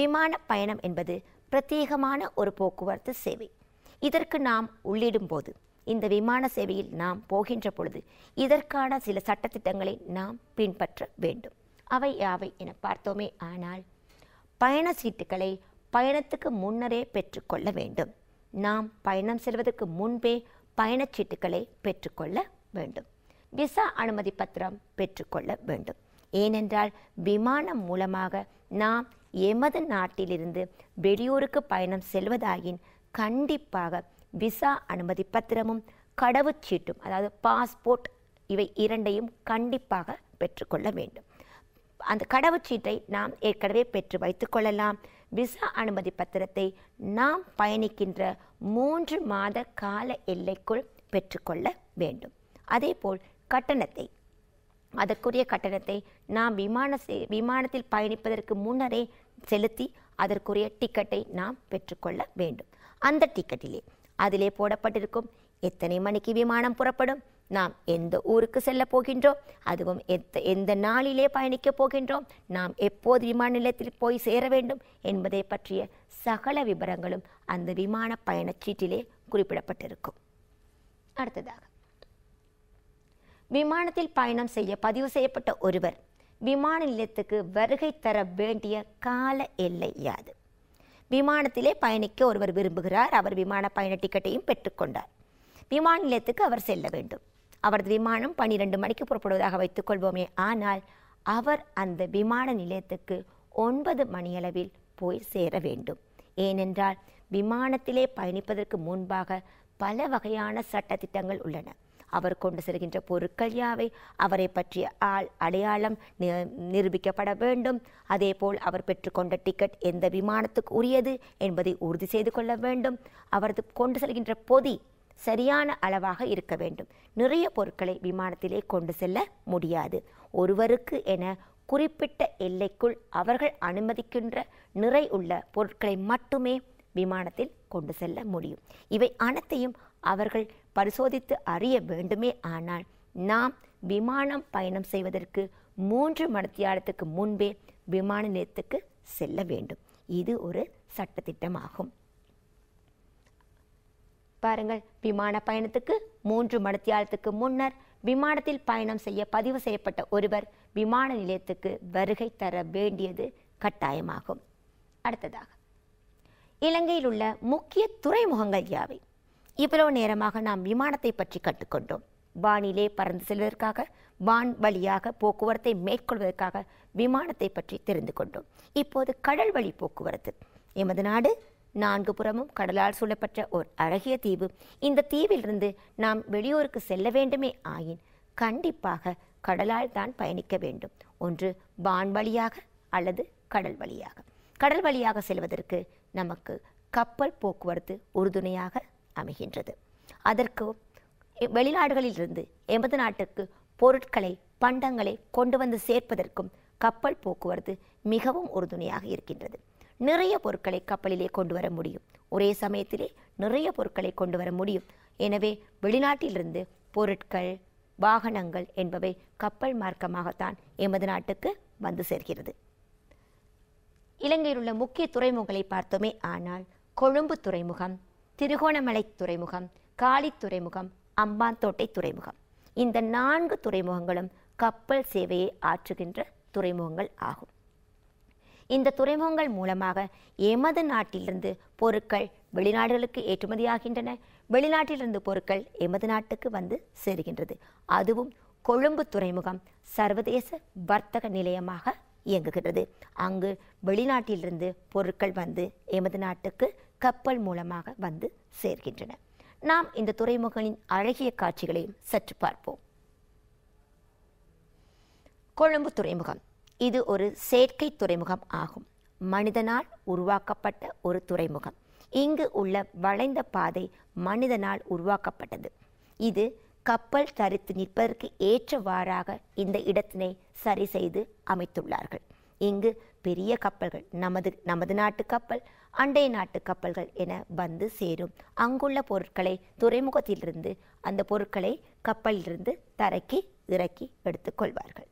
விமான பயணம் என்பது பிரத்யேகமான ஒரு போக்குவரத்து சேவை இதற்கு நாம் உள்ளிடும்போது இந்த விமான சேவையில் நாம் போகின்ற பொழுது இதற்கான சில சட்டத்திட்டங்களை நாம் பின்பற்ற வேண்டும் அவை யாவை என பார்த்தோமே ஆனால் பயண சீட்டுகளை பயணத்துக்கு முன்னரே பெற்றுக்கொள்ள வேண்டும் நாம் பயணம் செல்வதற்கு முன்பே பயணச்சீட்டுகளை பெற்றுக்கொள்ள வேண்டும் விசா அனுமதி பத்திரம் பெற்றுக்கொள்ள வேண்டும் ஏனென்றால் விமானம் மூலமாக நாம் எமது நாட்டிலிருந்து வெளியூருக்கு பயணம் செல்வதாயின் கண்டிப்பாக விசா அனுமதி பத்திரமும் கடவுச்சீட்டும் அதாவது பாஸ்போர்ட் இவை இரண்டையும் கண்டிப்பாக பெற்றுக்கொள்ள வேண்டும் அந்த கடவுச்சீட்டை நாம் ஏற்கனவே பெற்று வைத்து கொள்ளலாம் விசா அனுமதி பத்திரத்தை நாம் பயணிக்கின்ற மூன்று மாத கால எல்லைக்குள் பெற்றுக்கொள்ள வேண்டும் அதேபோல் கட்டணத்தை அதற்குரிய கட்டணத்தை நாம் விமான விமானத்தில் பயணிப்பதற்கு முன்னரே செலுத்தி அதற்குரிய டிக்கெட்டை நாம் பெற்றுக்கொள்ள வேண்டும் அந்த டிக்கெட்டிலே அதிலே போடப்பட்டிருக்கும் எத்தனை மணிக்கு விமானம் புறப்படும் நாம் எந்த ஊருக்கு செல்ல போகின்றோம் அதுவும் எத்த எந்த நாளிலே பயணிக்கப் போகின்றோம் நாம் எப்போது விமான நிலையத்தில் போய் சேர வேண்டும் என்பதை பற்றிய சகல விவரங்களும் அந்த விமான பயணச்சீட்டிலே குறிப்பிடப்பட்டிருக்கும் அடுத்ததாக விமானத்தில் பயணம் செய்ய பதிவு செய்யப்பட்ட ஒருவர் விமான நிலையத்துக்கு வருகை தர வேண்டிய கால எல்லை யாது விமானத்திலே பயணிக்க ஒருவர் விரும்புகிறார் அவர் விமான பயண டிக்கெட்டையும் பெற்றுக்கொண்டார் விமான நிலையத்துக்கு அவர் செல்ல வேண்டும் அவரது விமானம் பன்னிரெண்டு மணிக்கு புறப்படுவதாக வைத்துக்கொள்வோமே ஆனால் அவர் அந்த விமான நிலையத்துக்கு ஒன்பது மணியளவில் போய் சேர வேண்டும் ஏனென்றால் விமானத்திலே பயணிப்பதற்கு முன்பாக பல வகையான சட்டத்திட்டங்கள் உள்ளன அவர் கொண்டு செல்கின்ற பொருட்கள் யாவை அவரை பற்றிய ஆள் அடையாளம் நிரூபிக்கப்பட வேண்டும் அதேபோல் அவர் பெற்றுக்கொண்ட டிக்கெட் எந்த விமானத்துக்கு உரியது என்பதை உறுதி செய்து கொள்ள வேண்டும் அவரது கொண்டு செல்கின்ற பொதி சரியான அளவாக இருக்க வேண்டும் நிறைய பொருட்களை விமானத்திலே கொண்டு செல்ல முடியாது ஒருவருக்கு என குறிப்பிட்ட எல்லைக்குள் அவர்கள் அனுமதிக்கின்ற நிறை உள்ள பொருட்களை மட்டுமே விமானத்தில் கொண்டு செல்ல முடியும் இவை அனைத்தையும் அவர்கள் பரிசோதித்து அறிய வேண்டுமே ஆனால் நாம் விமானம் பயணம் செய்வதற்கு மூன்று மணித்தியாலத்துக்கு முன்பே விமான நிலையத்துக்கு செல்ல வேண்டும் இது ஒரு சட்டத்திட்டமாகும் பாருங்கள் விமான பயணத்துக்கு மூன்று மணித்தியாலத்துக்கு முன்னர் விமானத்தில் பயணம் செய்ய பதிவு செய்யப்பட்ட ஒருவர் விமான நிலையத்துக்கு வருகை தர வேண்டியது கட்டாயமாகும் அடுத்ததாக இலங்கையில் உள்ள முக்கிய துறைமுகங்கள் யாவை இவ்வளவு நேரமாக நாம் விமானத்தை பற்றி கற்றுக்கொண்டோம் வானிலே பறந்து செல்வதற்காக வான் வழியாக போக்குவரத்தை மேற்கொள்வதற்காக விமானத்தை பற்றி தெரிந்து கொண்டோம் இப்போது கடல் வழி போக்குவரத்து எமது நாடு நான்கு புறமும் கடலால் சூழப்பட்ட ஓர் அழகிய தீவு இந்த தீவிலிருந்து நாம் வெளியூருக்கு செல்ல வேண்டுமே ஆயின் கண்டிப்பாக கடலால் தான் பயணிக்க வேண்டும் ஒன்று வான் வழியாக அல்லது கடல் வழியாக கடல் வழியாக செல்வதற்கு நமக்கு கப்பல் போக்குவரத்து உறுதுணையாக அமைகின்றது அதற்கு வெளிநாடுகளிலிருந்து எமது நாட்டுக்கு பொருட்களை பண்டங்களை கொண்டு வந்து சேர்ப்பதற்கும் கப்பல் போக்குவரத்து மிகவும் உறுதுணையாக இருக்கின்றது நிறைய பொருட்களை கப்பலிலே கொண்டு வர முடியும் ஒரே சமயத்திலே நிறைய பொருட்களை கொண்டு வர முடியும் எனவே வெளிநாட்டிலிருந்து பொருட்கள் வாகனங்கள் என்பவை கப்பல் மார்க்கமாகத்தான் எமது நாட்டுக்கு வந்து சேர்கிறது இலங்கையில் உள்ள முக்கிய துறைமுகங்களை பார்த்தோமே ஆனால் கொழும்பு துறைமுகம் திருகோணமலை துறைமுகம் காலி துறைமுகம் அம்பாந்தோட்டை துறைமுகம் இந்த நான்கு துறைமுகங்களும் கப்பல் சேவையை ஆற்றுகின்ற துறைமுகங்கள் ஆகும் இந்த துறைமுகங்கள் மூலமாக எமது நாட்டிலிருந்து பொருட்கள் வெளிநாடுகளுக்கு ஏற்றுமதியாகின்றன வெளிநாட்டிலிருந்து பொருட்கள் எமது நாட்டுக்கு வந்து சேருகின்றது அதுவும் கொழும்பு துறைமுகம் சர்வதேச வர்த்தக நிலையமாக இயங்குகின்றது அங்கு வெளிநாட்டிலிருந்து பொருட்கள் வந்து எமது நாட்டுக்கு கப்பல் மூலமாக வந்து சேர்கின்றன நாம் இந்த துறைமுகங்களின் அழகிய காட்சிகளையும் சற்று பார்ப்போம் கொழும்பு துறைமுகம் இது ஒரு செயற்கை துறைமுகம் ஆகும் மனிதனால் உருவாக்கப்பட்ட ஒரு துறைமுகம் இங்கு உள்ள வளைந்த பாதை மனிதனால் உருவாக்கப்பட்டது இது கப்பல் தரித்து நிற்பதற்கு ஏற்றவாறாக இந்த இடத்தினை சரி செய்து அமைத்துள்ளார்கள் இங்கு பெரிய கப்பல்கள் நமது நமது நாட்டு கப்பல் அண்டை நாட்டு கப்பல்கள் என வந்து சேரும் அங்குள்ள பொருட்களை துறைமுகத்திலிருந்து அந்த பொருட்களை கப்பலிலிருந்து தரக்கி இறக்கி எடுத்துக்கொள்வார்கள்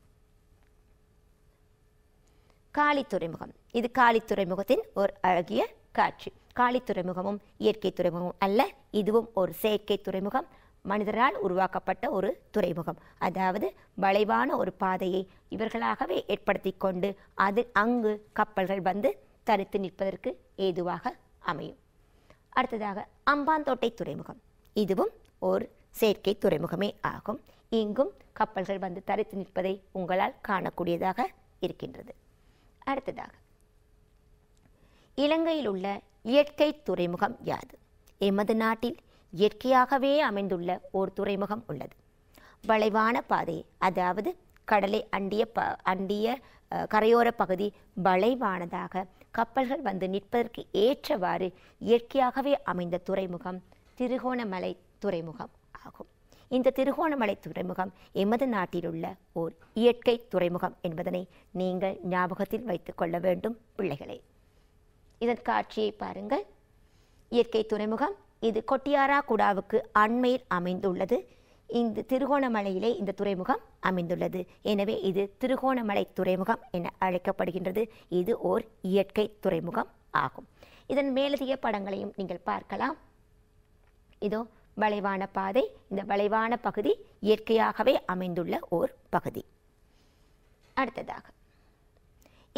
காளி துறைமுகம் இது காளி துறைமுகத்தின் ஒரு அழகிய காட்சி காளி துறைமுகமும் இயற்கை துறைமுகமும் அல்ல இதுவும் ஒரு செயற்கை துறைமுகம் மனிதரால் உருவாக்கப்பட்ட ஒரு துறைமுகம் அதாவது வளைவான ஒரு பாதையை இவர்களாகவே ஏற்படுத்தி கொண்டு அது அங்கு கப்பல்கள் வந்து தரித்து நிற்பதற்கு ஏதுவாக அமையும் அடுத்ததாக அம்பாந்தோட்டை துறைமுகம் இதுவும் ஒரு செயற்கை துறைமுகமே ஆகும் இங்கும் கப்பல்கள் வந்து தரித்து நிற்பதை உங்களால் காணக்கூடியதாக இருக்கின்றது அடுத்ததாக இலங்கையில் உள்ள இயற்கை துறைமுகம் யாது எமது நாட்டில் இயற்கையாகவே அமைந்துள்ள ஓர் துறைமுகம் உள்ளது வளைவான பாதை அதாவது கடலை அண்டிய ப அண்டிய கரையோர பகுதி வளைவானதாக கப்பல்கள் வந்து நிற்பதற்கு ஏற்றவாறு இயற்கையாகவே அமைந்த துறைமுகம் திருகோணமலை துறைமுகம் ஆகும் இந்த திருகோணமலை துறைமுகம் எமது நாட்டிலுள்ள ஓர் இயற்கை துறைமுகம் என்பதனை நீங்கள் ஞாபகத்தில் வைத்துக்கொள்ள வேண்டும் பிள்ளைகளே இதன் காட்சியை பாருங்கள் இயற்கை துறைமுகம் இது கொட்டியாரா குடாவுக்கு அண்மையில் அமைந்துள்ளது இந்த திருகோணமலையிலே இந்த துறைமுகம் அமைந்துள்ளது எனவே இது திருகோணமலை துறைமுகம் என அழைக்கப்படுகின்றது இது ஓர் இயற்கை துறைமுகம் ஆகும் இதன் மேலதிக படங்களையும் நீங்கள் பார்க்கலாம் இதோ வளைவான பாதை இந்த வளைவான பகுதி இயற்கையாகவே அமைந்துள்ள ஓர் பகுதி அடுத்ததாக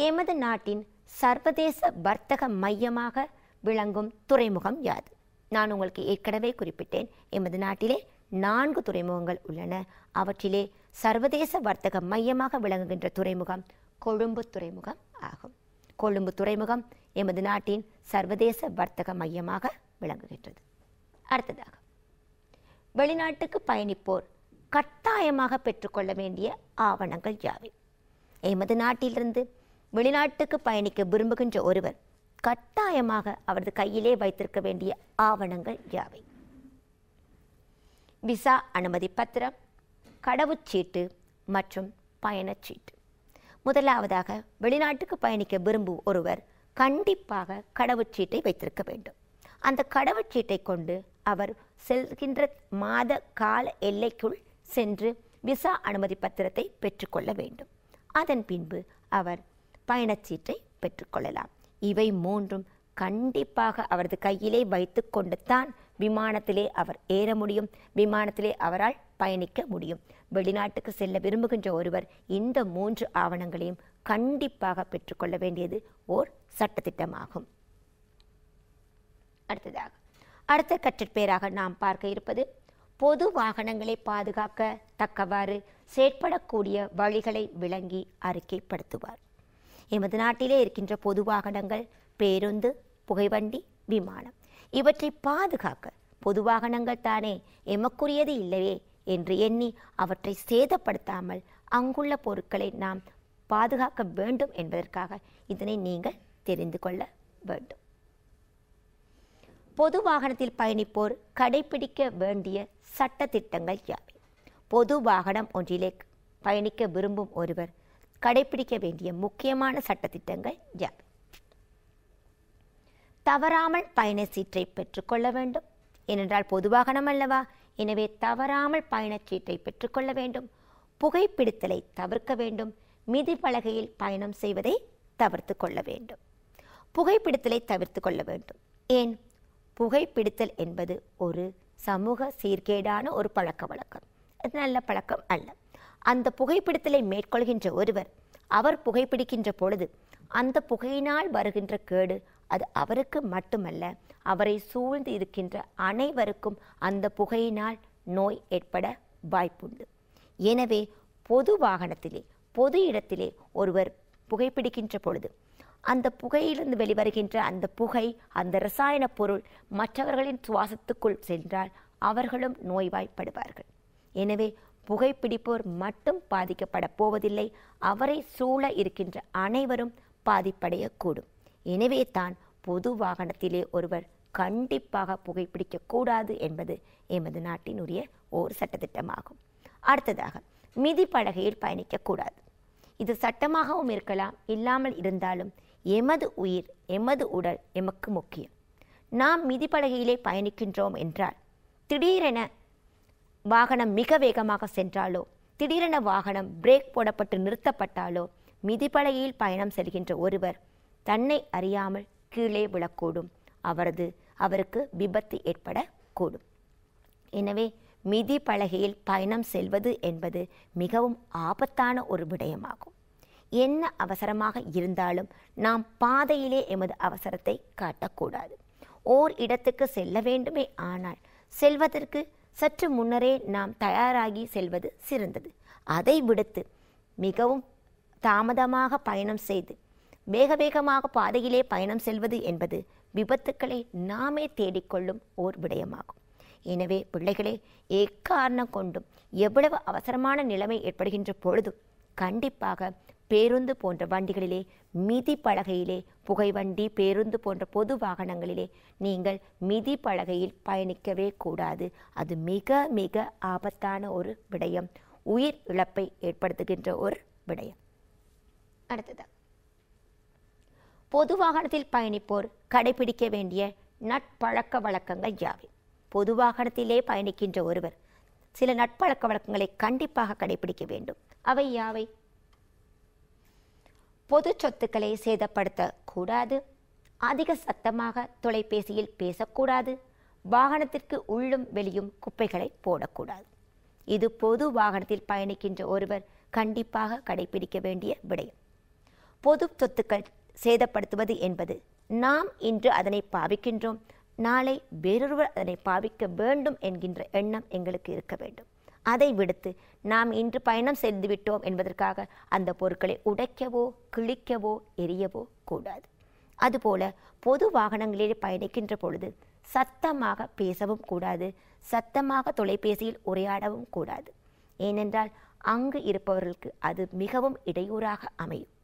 எமது நாட்டின் சர்வதேச வர்த்தக மையமாக விளங்கும் துறைமுகம் யாது நான் உங்களுக்கு ஏற்கனவே குறிப்பிட்டேன் எமது நாட்டிலே நான்கு துறைமுகங்கள் உள்ளன அவற்றிலே சர்வதேச வர்த்தக மையமாக விளங்குகின்ற துறைமுகம் கொழும்பு துறைமுகம் ஆகும் கொழும்பு துறைமுகம் எமது நாட்டின் சர்வதேச வர்த்தக மையமாக விளங்குகின்றது அடுத்ததாக வெளிநாட்டுக்கு பயணிப்போர் கட்டாயமாக பெற்றுக்கொள்ள வேண்டிய ஆவணங்கள் யாவை எமது நாட்டிலிருந்து வெளிநாட்டுக்கு பயணிக்க விரும்புகின்ற ஒருவர் கட்டாயமாக அவரது கையிலே வைத்திருக்க வேண்டிய ஆவணங்கள் யாவை விசா அனுமதி பத்திரம் கடவுச்சீட்டு மற்றும் பயணச்சீட்டு முதலாவதாக வெளிநாட்டுக்கு பயணிக்க விரும்பும் ஒருவர் கண்டிப்பாக கடவுச்சீட்டை வைத்திருக்க வேண்டும் அந்த கடவுச்சீட்டை கொண்டு அவர் செல்கின்ற மாத கால எல்லைக்குள் சென்று விசா அனுமதி பத்திரத்தை பெற்றுக்கொள்ள வேண்டும் அதன் பின்பு அவர் பயணச்சீட்டை பெற்றுக்கொள்ளலாம் இவை மூன்றும் கண்டிப்பாக அவரது கையிலே வைத்து கொண்டுத்தான் தான் விமானத்திலே அவர் ஏற முடியும் விமானத்திலே அவரால் பயணிக்க முடியும் வெளிநாட்டுக்கு செல்ல விரும்புகின்ற ஒருவர் இந்த மூன்று ஆவணங்களையும் கண்டிப்பாக பெற்றுக்கொள்ள வேண்டியது ஓர் சட்டத்திட்டமாகும் அடுத்ததாக அடுத்த கற்றற்பேராக நாம் பார்க்க இருப்பது பொது வாகனங்களை பாதுகாக்க தக்கவாறு செயற்படக்கூடிய வழிகளை விளங்கி அறிக்கைப்படுத்துவார் எமது நாட்டிலே இருக்கின்ற பொது வாகனங்கள் பேருந்து புகைவண்டி விமானம் இவற்றை பாதுகாக்க பொது வாகனங்கள் தானே எமக்குரியது இல்லையே என்று எண்ணி அவற்றை சேதப்படுத்தாமல் அங்குள்ள பொருட்களை நாம் பாதுகாக்க வேண்டும் என்பதற்காக இதனை நீங்கள் தெரிந்து கொள்ள வேண்டும் பொது வாகனத்தில் பயணிப்போர் கடைபிடிக்க வேண்டிய சட்ட திட்டங்கள் யாவை பொது வாகனம் ஒன்றிலே பயணிக்க விரும்பும் ஒருவர் கடைபிடிக்க வேண்டிய முக்கியமான சட்டத்திட்டங்கள் யாவை தவறாமல் பயணச் சீற்றை பெற்றுக்கொள்ள வேண்டும் ஏனென்றால் பொதுவாகனம் அல்லவா எனவே தவறாமல் பயணச் சீட்டை பெற்றுக்கொள்ள வேண்டும் புகைப்பிடித்தலை தவிர்க்க வேண்டும் மிதி பலகையில் பயணம் செய்வதை தவிர்த்து கொள்ள வேண்டும் புகைப்பிடித்தலை தவிர்த்து கொள்ள வேண்டும் ஏன் புகைப்பிடித்தல் என்பது ஒரு சமூக சீர்கேடான ஒரு பழக்க வழக்கம் அது நல்ல பழக்கம் அல்ல அந்த புகைப்பிடித்தலை மேற்கொள்கின்ற ஒருவர் அவர் புகைப்பிடிக்கின்ற பொழுது அந்த புகையினால் வருகின்ற கேடு அது அவருக்கு மட்டுமல்ல அவரை சூழ்ந்து இருக்கின்ற அனைவருக்கும் அந்த புகையினால் நோய் ஏற்பட வாய்ப்புண்டு எனவே பொது வாகனத்திலே பொது இடத்திலே ஒருவர் புகைப்பிடிக்கின்ற பொழுது அந்த புகையிலிருந்து வெளிவருகின்ற அந்த புகை அந்த ரசாயன பொருள் மற்றவர்களின் சுவாசத்துக்குள் சென்றால் அவர்களும் நோய்வாய்ப்படுவார்கள் எனவே புகைப்பிடிப்போர் மட்டும் பாதிக்கப்பட போவதில்லை அவரை சூழ இருக்கின்ற அனைவரும் பாதிப்படையக்கூடும் எனவே தான் பொது வாகனத்திலே ஒருவர் கண்டிப்பாக கூடாது என்பது எமது நாட்டினுடைய ஓர் சட்டத்திட்டமாகும் அடுத்ததாக மிதி படகையில் பயணிக்கக்கூடாது இது சட்டமாகவும் இருக்கலாம் இல்லாமல் இருந்தாலும் எமது உயிர் எமது உடல் எமக்கு முக்கியம் நாம் மிதிப்படகையிலே பயணிக்கின்றோம் என்றால் திடீரென வாகனம் மிக வேகமாக சென்றாலோ திடீரென வாகனம் பிரேக் போடப்பட்டு நிறுத்தப்பட்டாலோ மிதிப்படகையில் பயணம் செல்கின்ற ஒருவர் தன்னை அறியாமல் கீழே விழக்கூடும் அவரது அவருக்கு விபத்து ஏற்பட கூடும் எனவே மிதி பலகையில் பயணம் செல்வது என்பது மிகவும் ஆபத்தான ஒரு விடயமாகும் என்ன அவசரமாக இருந்தாலும் நாம் பாதையிலே எமது அவசரத்தை காட்டக்கூடாது ஓர் இடத்துக்கு செல்ல வேண்டுமே ஆனால் செல்வதற்கு சற்று முன்னரே நாம் தயாராகி செல்வது சிறந்தது அதை விடுத்து மிகவும் தாமதமாக பயணம் செய்து வேக வேகமாக பாதையிலே பயணம் செல்வது என்பது விபத்துக்களை நாமே தேடிக்கொள்ளும் ஓர் விடயமாகும் எனவே பிள்ளைகளே எக்காரணம் கொண்டும் எவ்வளவு அவசரமான நிலைமை ஏற்படுகின்ற பொழுதும் கண்டிப்பாக பேருந்து போன்ற வண்டிகளிலே மிதி பலகையிலே புகைவண்டி பேருந்து போன்ற பொது வாகனங்களிலே நீங்கள் மிதி பலகையில் பயணிக்கவே கூடாது அது மிக மிக ஆபத்தான ஒரு விடயம் உயிர் இழப்பை ஏற்படுத்துகின்ற ஒரு விடயம் அடுத்ததாக பொது வாகனத்தில் பயணிப்போர் கடைபிடிக்க வேண்டிய நட்பழக்க வழக்கங்கள் யாவை பொது வாகனத்திலே பயணிக்கின்ற ஒருவர் சில நட்பழக்க வழக்கங்களை கண்டிப்பாக கடைபிடிக்க வேண்டும் அவை யாவை பொது சொத்துக்களை சேதப்படுத்த கூடாது அதிக சத்தமாக தொலைபேசியில் பேசக்கூடாது வாகனத்திற்கு உள்ளும் வெளியும் குப்பைகளை போடக்கூடாது இது பொது வாகனத்தில் பயணிக்கின்ற ஒருவர் கண்டிப்பாக கடைபிடிக்க வேண்டிய விடயம் பொது சொத்துக்கள் சேதப்படுத்துவது என்பது நாம் இன்று அதனை பாவிக்கின்றோம் நாளை வேறொருவர் அதனை பாவிக்க வேண்டும் என்கின்ற எண்ணம் எங்களுக்கு இருக்க வேண்டும் அதை விடுத்து நாம் இன்று பயணம் செய்து விட்டோம் என்பதற்காக அந்த பொருட்களை உடைக்கவோ கிழிக்கவோ எரியவோ கூடாது அதுபோல பொது வாகனங்களில் பயணிக்கின்ற பொழுது சத்தமாக பேசவும் கூடாது சத்தமாக தொலைபேசியில் உரையாடவும் கூடாது ஏனென்றால் அங்கு இருப்பவர்களுக்கு அது மிகவும் இடையூறாக அமையும்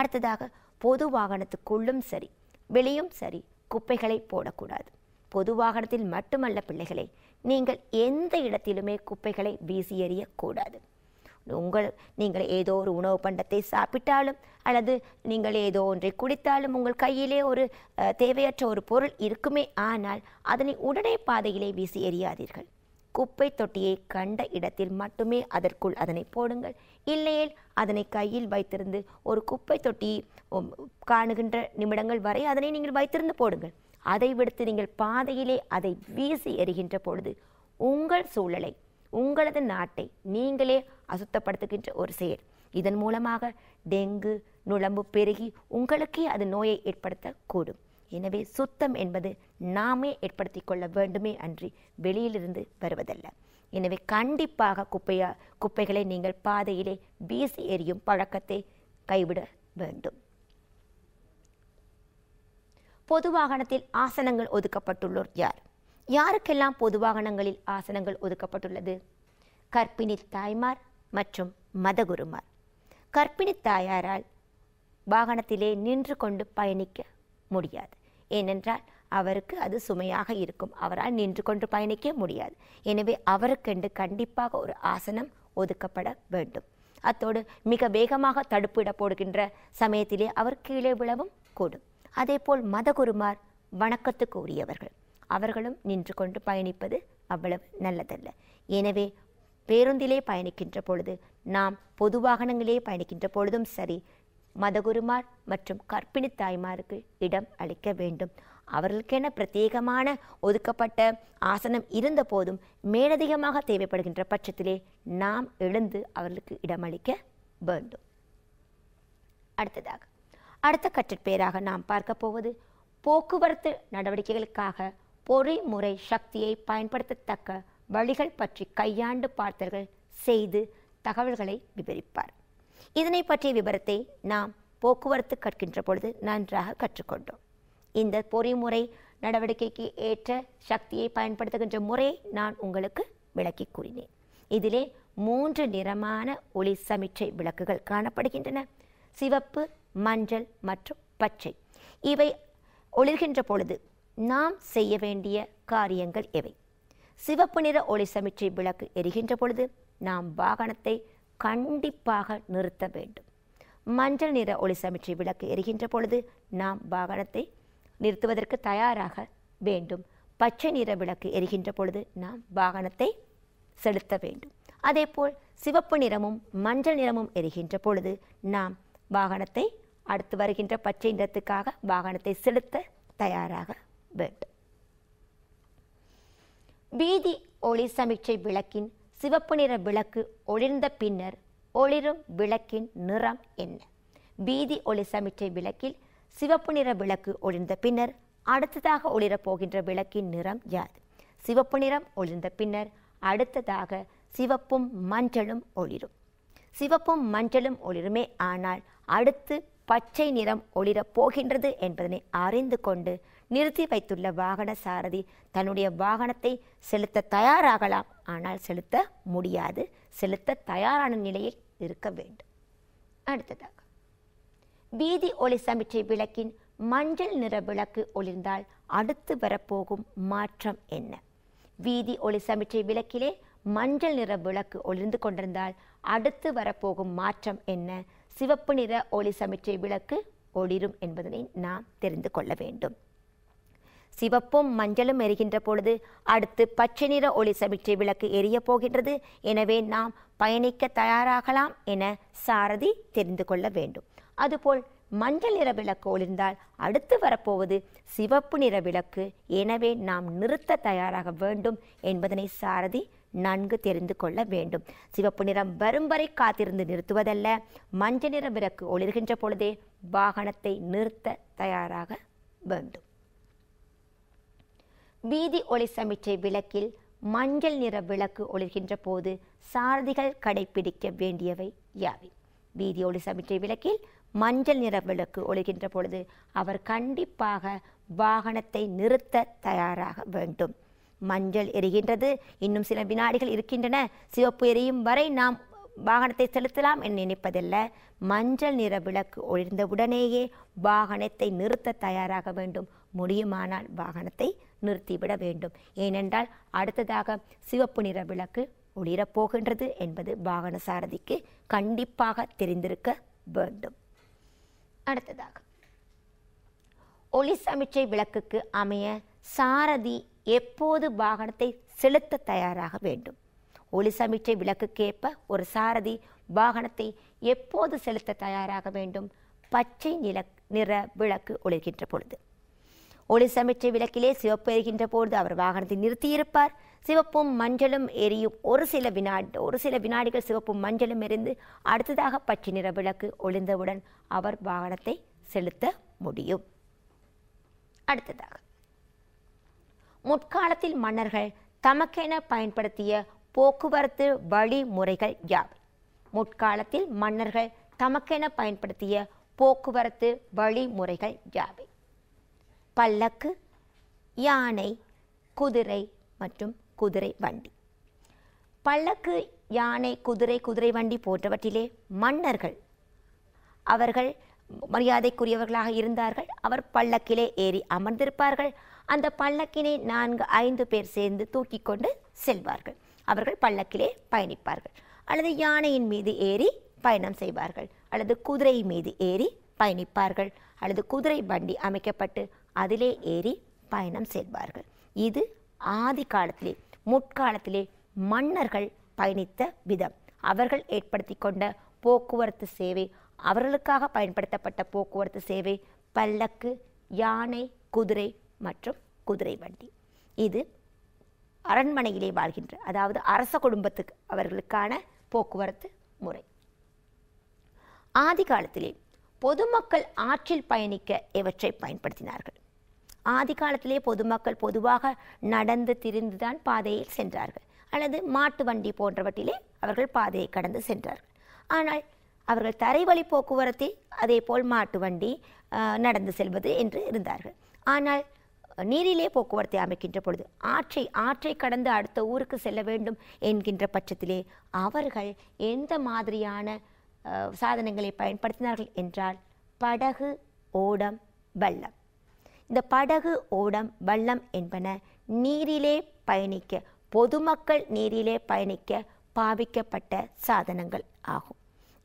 அடுத்ததாக பொது வாகனத்துக்குள்ளும் சரி வெளியும் சரி குப்பைகளை போடக்கூடாது பொது வாகனத்தில் மட்டுமல்ல பிள்ளைகளை நீங்கள் எந்த இடத்திலுமே குப்பைகளை வீசி எறியக்கூடாது உங்கள் நீங்கள் ஏதோ ஒரு உணவு பண்டத்தை சாப்பிட்டாலும் அல்லது நீங்கள் ஏதோ ஒன்றை குடித்தாலும் உங்கள் கையிலே ஒரு தேவையற்ற ஒரு பொருள் இருக்குமே ஆனால் அதனை உடனே பாதையிலே வீசி எறியாதீர்கள் குப்பை தொட்டியை கண்ட இடத்தில் மட்டுமே அதற்குள் அதனை போடுங்கள் இல்லையேல் அதனை கையில் வைத்திருந்து ஒரு குப்பை தொட்டி காணுகின்ற நிமிடங்கள் வரை அதனை நீங்கள் வைத்திருந்து போடுங்கள் அதை விடுத்து நீங்கள் பாதையிலே அதை வீசி எறிகின்ற பொழுது உங்கள் சூழலை உங்களது நாட்டை நீங்களே அசுத்தப்படுத்துகின்ற ஒரு செயல் இதன் மூலமாக டெங்கு நுழம்பு பெருகி உங்களுக்கே அது நோயை ஏற்படுத்தக்கூடும் எனவே சுத்தம் என்பது நாமே ஏற்படுத்தி கொள்ள வேண்டுமே அன்றி வெளியிலிருந்து வருவதல்ல எனவே கண்டிப்பாக குப்பையா குப்பைகளை நீங்கள் பாதையிலே வீசி எறியும் பழக்கத்தை கைவிட வேண்டும் பொது வாகனத்தில் ஆசனங்கள் ஒதுக்கப்பட்டுள்ளோர் யார் யாருக்கெல்லாம் பொது வாகனங்களில் ஆசனங்கள் ஒதுக்கப்பட்டுள்ளது கற்பிணி தாய்மார் மற்றும் மதகுருமார் கற்பிணி தாயாரால் வாகனத்திலே நின்று கொண்டு பயணிக்க முடியாது ஏனென்றால் அவருக்கு அது சுமையாக இருக்கும் அவரால் நின்று கொண்டு பயணிக்க முடியாது எனவே அவருக்கென்று கண்டிப்பாக ஒரு ஆசனம் ஒதுக்கப்பட வேண்டும் அத்தோடு மிக வேகமாக தடுப்பிட போடுகின்ற சமயத்திலே அவர் கீழே விழவும் கூடும் அதேபோல் மதகுருமார் வணக்கத்துக்கு உரியவர்கள் அவர்களும் நின்று கொண்டு பயணிப்பது அவ்வளவு நல்லதல்ல எனவே பேருந்திலே பயணிக்கின்ற பொழுது நாம் பொது வாகனங்களே பயணிக்கின்ற பொழுதும் சரி மதகுருமார் மற்றும் கற்பிணி தாய்மாருக்கு இடம் அளிக்க வேண்டும் அவர்களுக்கென பிரத்யேகமான ஒதுக்கப்பட்ட ஆசனம் இருந்த போதும் மேலதிகமாக தேவைப்படுகின்ற பட்சத்திலே நாம் எழுந்து அவர்களுக்கு இடமளிக்க வேண்டும் அடுத்ததாக அடுத்த கற்றற்பெயராக நாம் பார்க்க போவது போக்குவரத்து நடவடிக்கைகளுக்காக பொறிமுறை சக்தியை பயன்படுத்தத்தக்க வழிகள் பற்றி கையாண்டு பார்த்தல்கள் செய்து தகவல்களை விவரிப்பார் இதனை பற்றிய விபரத்தை நாம் போக்குவரத்து கற்கின்ற பொழுது நன்றாக கற்றுக்கொண்டோம் இந்த பொறிமுறை நடவடிக்கைக்கு ஏற்ற சக்தியை பயன்படுத்துகின்ற முறை நான் உங்களுக்கு விளக்கி கூறினேன் இதிலே மூன்று நிறமான ஒளி சமிச்சை விளக்குகள் காணப்படுகின்றன சிவப்பு மஞ்சள் மற்றும் பச்சை இவை ஒளிர்கின்ற பொழுது நாம் செய்ய வேண்டிய காரியங்கள் எவை சிவப்பு நிற ஒளி சமிச்சை விளக்கு எரிகின்ற பொழுது நாம் வாகனத்தை கண்டிப்பாக நிறுத்த வேண்டும் மஞ்சள் நிற ஒளி சமிச்சை விளக்கு எரிகின்ற பொழுது நாம் வாகனத்தை நிறுத்துவதற்கு தயாராக வேண்டும் பச்சை நிற விளக்கு எரிகின்ற பொழுது நாம் வாகனத்தை செலுத்த வேண்டும் அதேபோல் சிவப்பு நிறமும் மஞ்சள் நிறமும் எரிகின்ற பொழுது நாம் வாகனத்தை அடுத்து வருகின்ற பச்சை நிறத்துக்காக வாகனத்தை செலுத்த தயாராக வேண்டும் வீதி ஒளி சமிச்சை விளக்கின் சிவப்பு நிற விளக்கு ஒளிர்ந்த பின்னர் ஒளிரும் விளக்கின் நிறம் என்ன பீதி ஒளி சமிச்சை விளக்கில் சிவப்பு நிற விளக்கு ஒளிர்ந்த பின்னர் அடுத்ததாக ஒளிரப் போகின்ற விளக்கின் நிறம் யாது சிவப்பு நிறம் ஒளிர்ந்த பின்னர் அடுத்ததாக சிவப்பும் மஞ்சளும் ஒளிரும் சிவப்பும் மஞ்சளும் ஒளிருமே ஆனால் அடுத்து பச்சை நிறம் ஒளிரப் போகின்றது என்பதனை அறிந்து கொண்டு நிறுத்தி வைத்துள்ள வாகன சாரதி தன்னுடைய வாகனத்தை செலுத்த தயாராகலாம் ஆனால் செலுத்த முடியாது செலுத்த தயாரான நிலையில் இருக்க வேண்டும் அடுத்ததாக வீதி ஒளி சமிச்சை விளக்கின் மஞ்சள் நிற விளக்கு ஒளிர்ந்தால் அடுத்து வரப்போகும் மாற்றம் என்ன வீதி ஒளி சமிச்சை விளக்கிலே மஞ்சள் நிற விளக்கு ஒளிர்ந்து கொண்டிருந்தால் அடுத்து வரப்போகும் மாற்றம் என்ன சிவப்பு நிற ஒளி சமிச்சை விளக்கு ஒளிரும் என்பதனை நாம் தெரிந்து கொள்ள வேண்டும் சிவப்பும் மஞ்சளும் எரிகின்ற பொழுது அடுத்து பச்சை நிற ஒளி சமிச்சை விளக்கு எரிய போகின்றது எனவே நாம் பயணிக்க தயாராகலாம் என சாரதி தெரிந்து கொள்ள வேண்டும் அதுபோல் மஞ்சள் நிற விளக்கு ஒளிர்ந்தால் அடுத்து வரப்போவது சிவப்பு நிற விளக்கு எனவே நாம் நிறுத்த தயாராக வேண்டும் என்பதனை சாரதி நன்கு தெரிந்து கொள்ள வேண்டும் சிவப்பு நிறம் வரும் வரை காத்திருந்து நிறுத்துவதல்ல மஞ்சள் நிற விளக்கு ஒளிர்கின்ற பொழுதே வாகனத்தை நிறுத்த தயாராக வேண்டும் வீதி ஒளி சமிச்சை விளக்கில் மஞ்சள் நிற விளக்கு ஒளிர்கின்ற போது சாரதிகள் கடைபிடிக்க வேண்டியவை யாவை வீதி ஒளி சமிச்சை விளக்கில் மஞ்சள் நிற விளக்கு ஒளிர்கின்ற பொழுது அவர் கண்டிப்பாக வாகனத்தை நிறுத்த தயாராக வேண்டும் மஞ்சள் எரிகின்றது இன்னும் சில வினாடிகள் இருக்கின்றன சிவப்பு எரியும் வரை நாம் வாகனத்தை செலுத்தலாம் என்று நினைப்பதில்ல மஞ்சள் நிற விளக்கு ஒளிர்ந்தவுடனேயே வாகனத்தை நிறுத்த தயாராக வேண்டும் முடியுமானால் வாகனத்தை நிறுத்திவிட வேண்டும் ஏனென்றால் அடுத்ததாக சிவப்பு நிற விளக்கு ஒளிரப்போகின்றது என்பது வாகன சாரதிக்கு கண்டிப்பாக தெரிந்திருக்க வேண்டும் அடுத்ததாக ஒளி சமிச்சை விளக்குக்கு அமைய சாரதி எப்போது வாகனத்தை செலுத்த தயாராக வேண்டும் ஒளி சமிச்சை விளக்குக்கேற்ப ஒரு சாரதி வாகனத்தை எப்போது செலுத்த தயாராக வேண்டும் பச்சை நில நிற விளக்கு ஒளிர்கின்ற பொழுது ஒளி சமிச்சை விளக்கிலே சிவப்பு எரிகின்ற போது அவர் வாகனத்தை நிறுத்தியிருப்பார் சிவப்பும் மஞ்சளும் எரியும் ஒரு சில வினாடி ஒரு சில வினாடிகள் சிவப்பும் மஞ்சளும் எரிந்து அடுத்ததாக பச்சை நிற விளக்கு ஒளிந்தவுடன் அவர் வாகனத்தை செலுத்த முடியும் அடுத்ததாக முற்காலத்தில் மன்னர்கள் தமக்கென பயன்படுத்திய போக்குவரத்து வழிமுறைகள் யாவை முற்காலத்தில் மன்னர்கள் தமக்கென பயன்படுத்திய போக்குவரத்து வழிமுறைகள் யாவை பல்லக்கு யானை குதிரை மற்றும் குதிரை வண்டி பல்லக்கு யானை குதிரை குதிரை வண்டி போன்றவற்றிலே மன்னர்கள் அவர்கள் மரியாதைக்குரியவர்களாக இருந்தார்கள் அவர் பல்லக்கிலே ஏறி அமர்ந்திருப்பார்கள் அந்த பல்லக்கினை நான்கு ஐந்து பேர் சேர்ந்து தூக்கி கொண்டு செல்வார்கள் அவர்கள் பல்லக்கிலே பயணிப்பார்கள் அல்லது யானையின் மீது ஏறி பயணம் செய்வார்கள் அல்லது குதிரை மீது ஏறி பயணிப்பார்கள் அல்லது குதிரை வண்டி அமைக்கப்பட்டு அதிலே ஏறி பயணம் செய்வார்கள் இது ஆதி காலத்திலே முற்காலத்திலே மன்னர்கள் பயணித்த விதம் அவர்கள் ஏற்படுத்தி கொண்ட போக்குவரத்து சேவை அவர்களுக்காக பயன்படுத்தப்பட்ட போக்குவரத்து சேவை பல்லக்கு யானை குதிரை மற்றும் குதிரை வண்டி இது அரண்மனையிலே வாழ்கின்ற அதாவது அரச குடும்பத்துக்கு அவர்களுக்கான போக்குவரத்து முறை ஆதி காலத்திலே பொதுமக்கள் ஆற்றில் பயணிக்க இவற்றை பயன்படுத்தினார்கள் ஆதி காலத்திலே பொதுமக்கள் பொதுவாக நடந்து திரிந்துதான் பாதையில் சென்றார்கள் அல்லது மாட்டு வண்டி போன்றவற்றிலே அவர்கள் பாதையை கடந்து சென்றார்கள் ஆனால் அவர்கள் தரைவழி போக்குவரத்தில் அதே போல் மாட்டு வண்டி நடந்து செல்வது என்று இருந்தார்கள் ஆனால் நீரிலே போக்குவரத்தை அமைக்கின்ற பொழுது ஆற்றை ஆற்றை கடந்து அடுத்த ஊருக்கு செல்ல வேண்டும் என்கின்ற பட்சத்திலே அவர்கள் எந்த மாதிரியான சாதனங்களை பயன்படுத்தினார்கள் என்றால் படகு ஓடம் வல்லம் இந்த படகு ஓடம் வள்ளம் என்பன நீரிலே பயணிக்க பொதுமக்கள் நீரிலே பயணிக்க பாவிக்கப்பட்ட சாதனங்கள் ஆகும்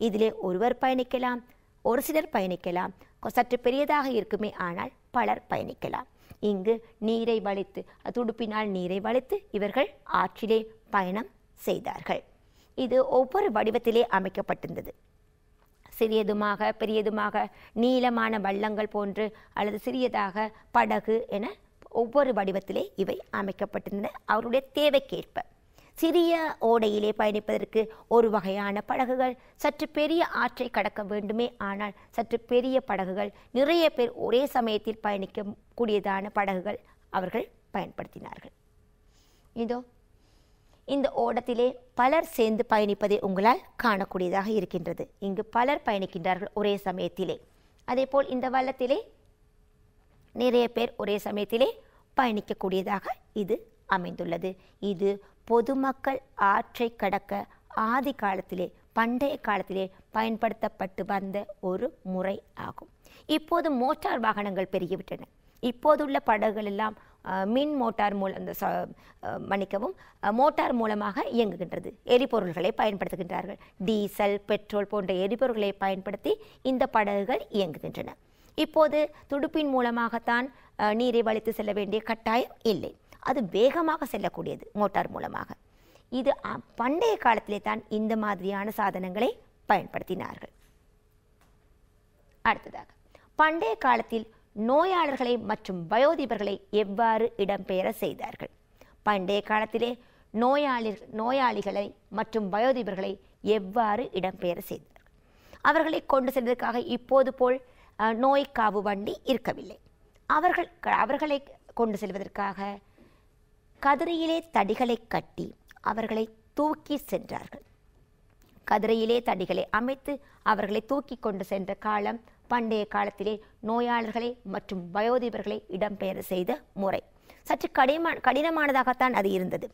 இதிலே ஒருவர் பயணிக்கலாம் ஒரு சிலர் பயணிக்கலாம் சற்று பெரியதாக இருக்குமே ஆனால் பலர் பயணிக்கலாம் இங்கு நீரை வளைத்து துடுப்பினால் நீரை வளைத்து இவர்கள் ஆற்றிலே பயணம் செய்தார்கள் இது ஒவ்வொரு வடிவத்திலே அமைக்கப்பட்டிருந்தது சிறியதுமாக பெரியதுமாக நீளமான வள்ளங்கள் போன்று அல்லது சிறியதாக படகு என ஒவ்வொரு வடிவத்திலே இவை அமைக்கப்பட்டிருந்தன அவருடைய தேவைக்கேற்ப சிறிய ஓடையிலே பயணிப்பதற்கு ஒரு வகையான படகுகள் சற்று பெரிய ஆற்றை கடக்க வேண்டுமே ஆனால் சற்று பெரிய படகுகள் நிறைய பேர் ஒரே சமயத்தில் பயணிக்க கூடியதான படகுகள் அவர்கள் பயன்படுத்தினார்கள் இதோ இந்த ஓடத்திலே பலர் சேர்ந்து பயணிப்பதை உங்களால் காணக்கூடியதாக இருக்கின்றது இங்கு பலர் பயணிக்கின்றார்கள் ஒரே சமயத்திலே அதே போல் இந்த வள்ளத்திலே நிறைய பேர் ஒரே சமயத்திலே பயணிக்கக்கூடியதாக இது அமைந்துள்ளது இது பொதுமக்கள் ஆற்றை கடக்க ஆதி காலத்திலே பண்டைய காலத்திலே பயன்படுத்தப்பட்டு வந்த ஒரு முறை ஆகும் இப்போது மோட்டார் வாகனங்கள் பெருகிவிட்டன இப்போதுள்ள படகுகள் எல்லாம் மின் மோட்டார் மூலம் அந்த மன்னிக்கவும் மோட்டார் மூலமாக இயங்குகின்றது எரிபொருள்களை பயன்படுத்துகின்றார்கள் டீசல் பெட்ரோல் போன்ற எரிபொருள்களை பயன்படுத்தி இந்த படகுகள் இயங்குகின்றன இப்போது துடுப்பின் மூலமாகத்தான் நீரை வலித்து செல்ல வேண்டிய கட்டாயம் இல்லை அது வேகமாக செல்லக்கூடியது மோட்டார் மூலமாக இது பண்டைய காலத்திலே தான் இந்த மாதிரியான சாதனங்களை பயன்படுத்தினார்கள் அடுத்ததாக பண்டைய காலத்தில் நோயாளர்களை மற்றும் வயோதிபர்களை எவ்வாறு இடம்பெயர செய்தார்கள் பண்டைய காலத்திலே நோயாளி நோயாளிகளை மற்றும் வயோதிபர்களை எவ்வாறு இடம்பெயர செய்தார்கள் அவர்களை கொண்டு செல்வதற்காக இப்போது போல் நோய்க்காவு வண்டி இருக்கவில்லை அவர்கள் அவர்களை கொண்டு செல்வதற்காக கதிரையிலே தடிகளை கட்டி அவர்களை தூக்கி சென்றார்கள் கதிரையிலே தடிகளை அமைத்து அவர்களை தூக்கி கொண்டு சென்ற காலம் பண்டைய காலத்திலே நோயாளர்களை மற்றும் வயோதிபர்களை இடம்பெயர செய்த முறை சற்று கடின கடினமானதாகத்தான் அது இருந்தது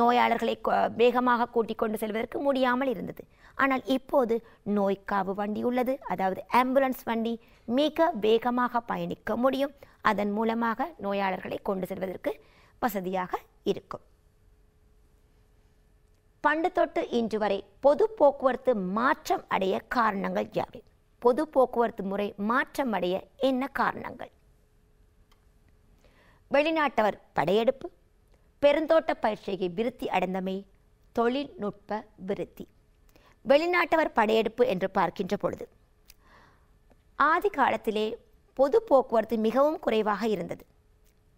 நோயாளர்களை வேகமாக கூட்டிக் கொண்டு செல்வதற்கு முடியாமல் இருந்தது ஆனால் இப்போது நோய்க்காவு வண்டி உள்ளது அதாவது ஆம்புலன்ஸ் வண்டி மிக வேகமாக பயணிக்க முடியும் அதன் மூலமாக நோயாளர்களை கொண்டு செல்வதற்கு வசதியாக இருக்கும் பண்டு தொட்டு இன்று வரை பொது போக்குவரத்து மாற்றம் அடைய காரணங்கள் யாவை பொது போக்குவரத்து முறை மாற்றமடைய என்ன காரணங்கள் வெளிநாட்டவர் படையெடுப்பு பெருந்தோட்ட பயிற்சியை விருத்தி அடைந்தமை தொழில்நுட்ப விருத்தி வெளிநாட்டவர் படையெடுப்பு என்று பார்க்கின்ற பொழுது ஆதி காலத்திலே பொது போக்குவரத்து மிகவும் குறைவாக இருந்தது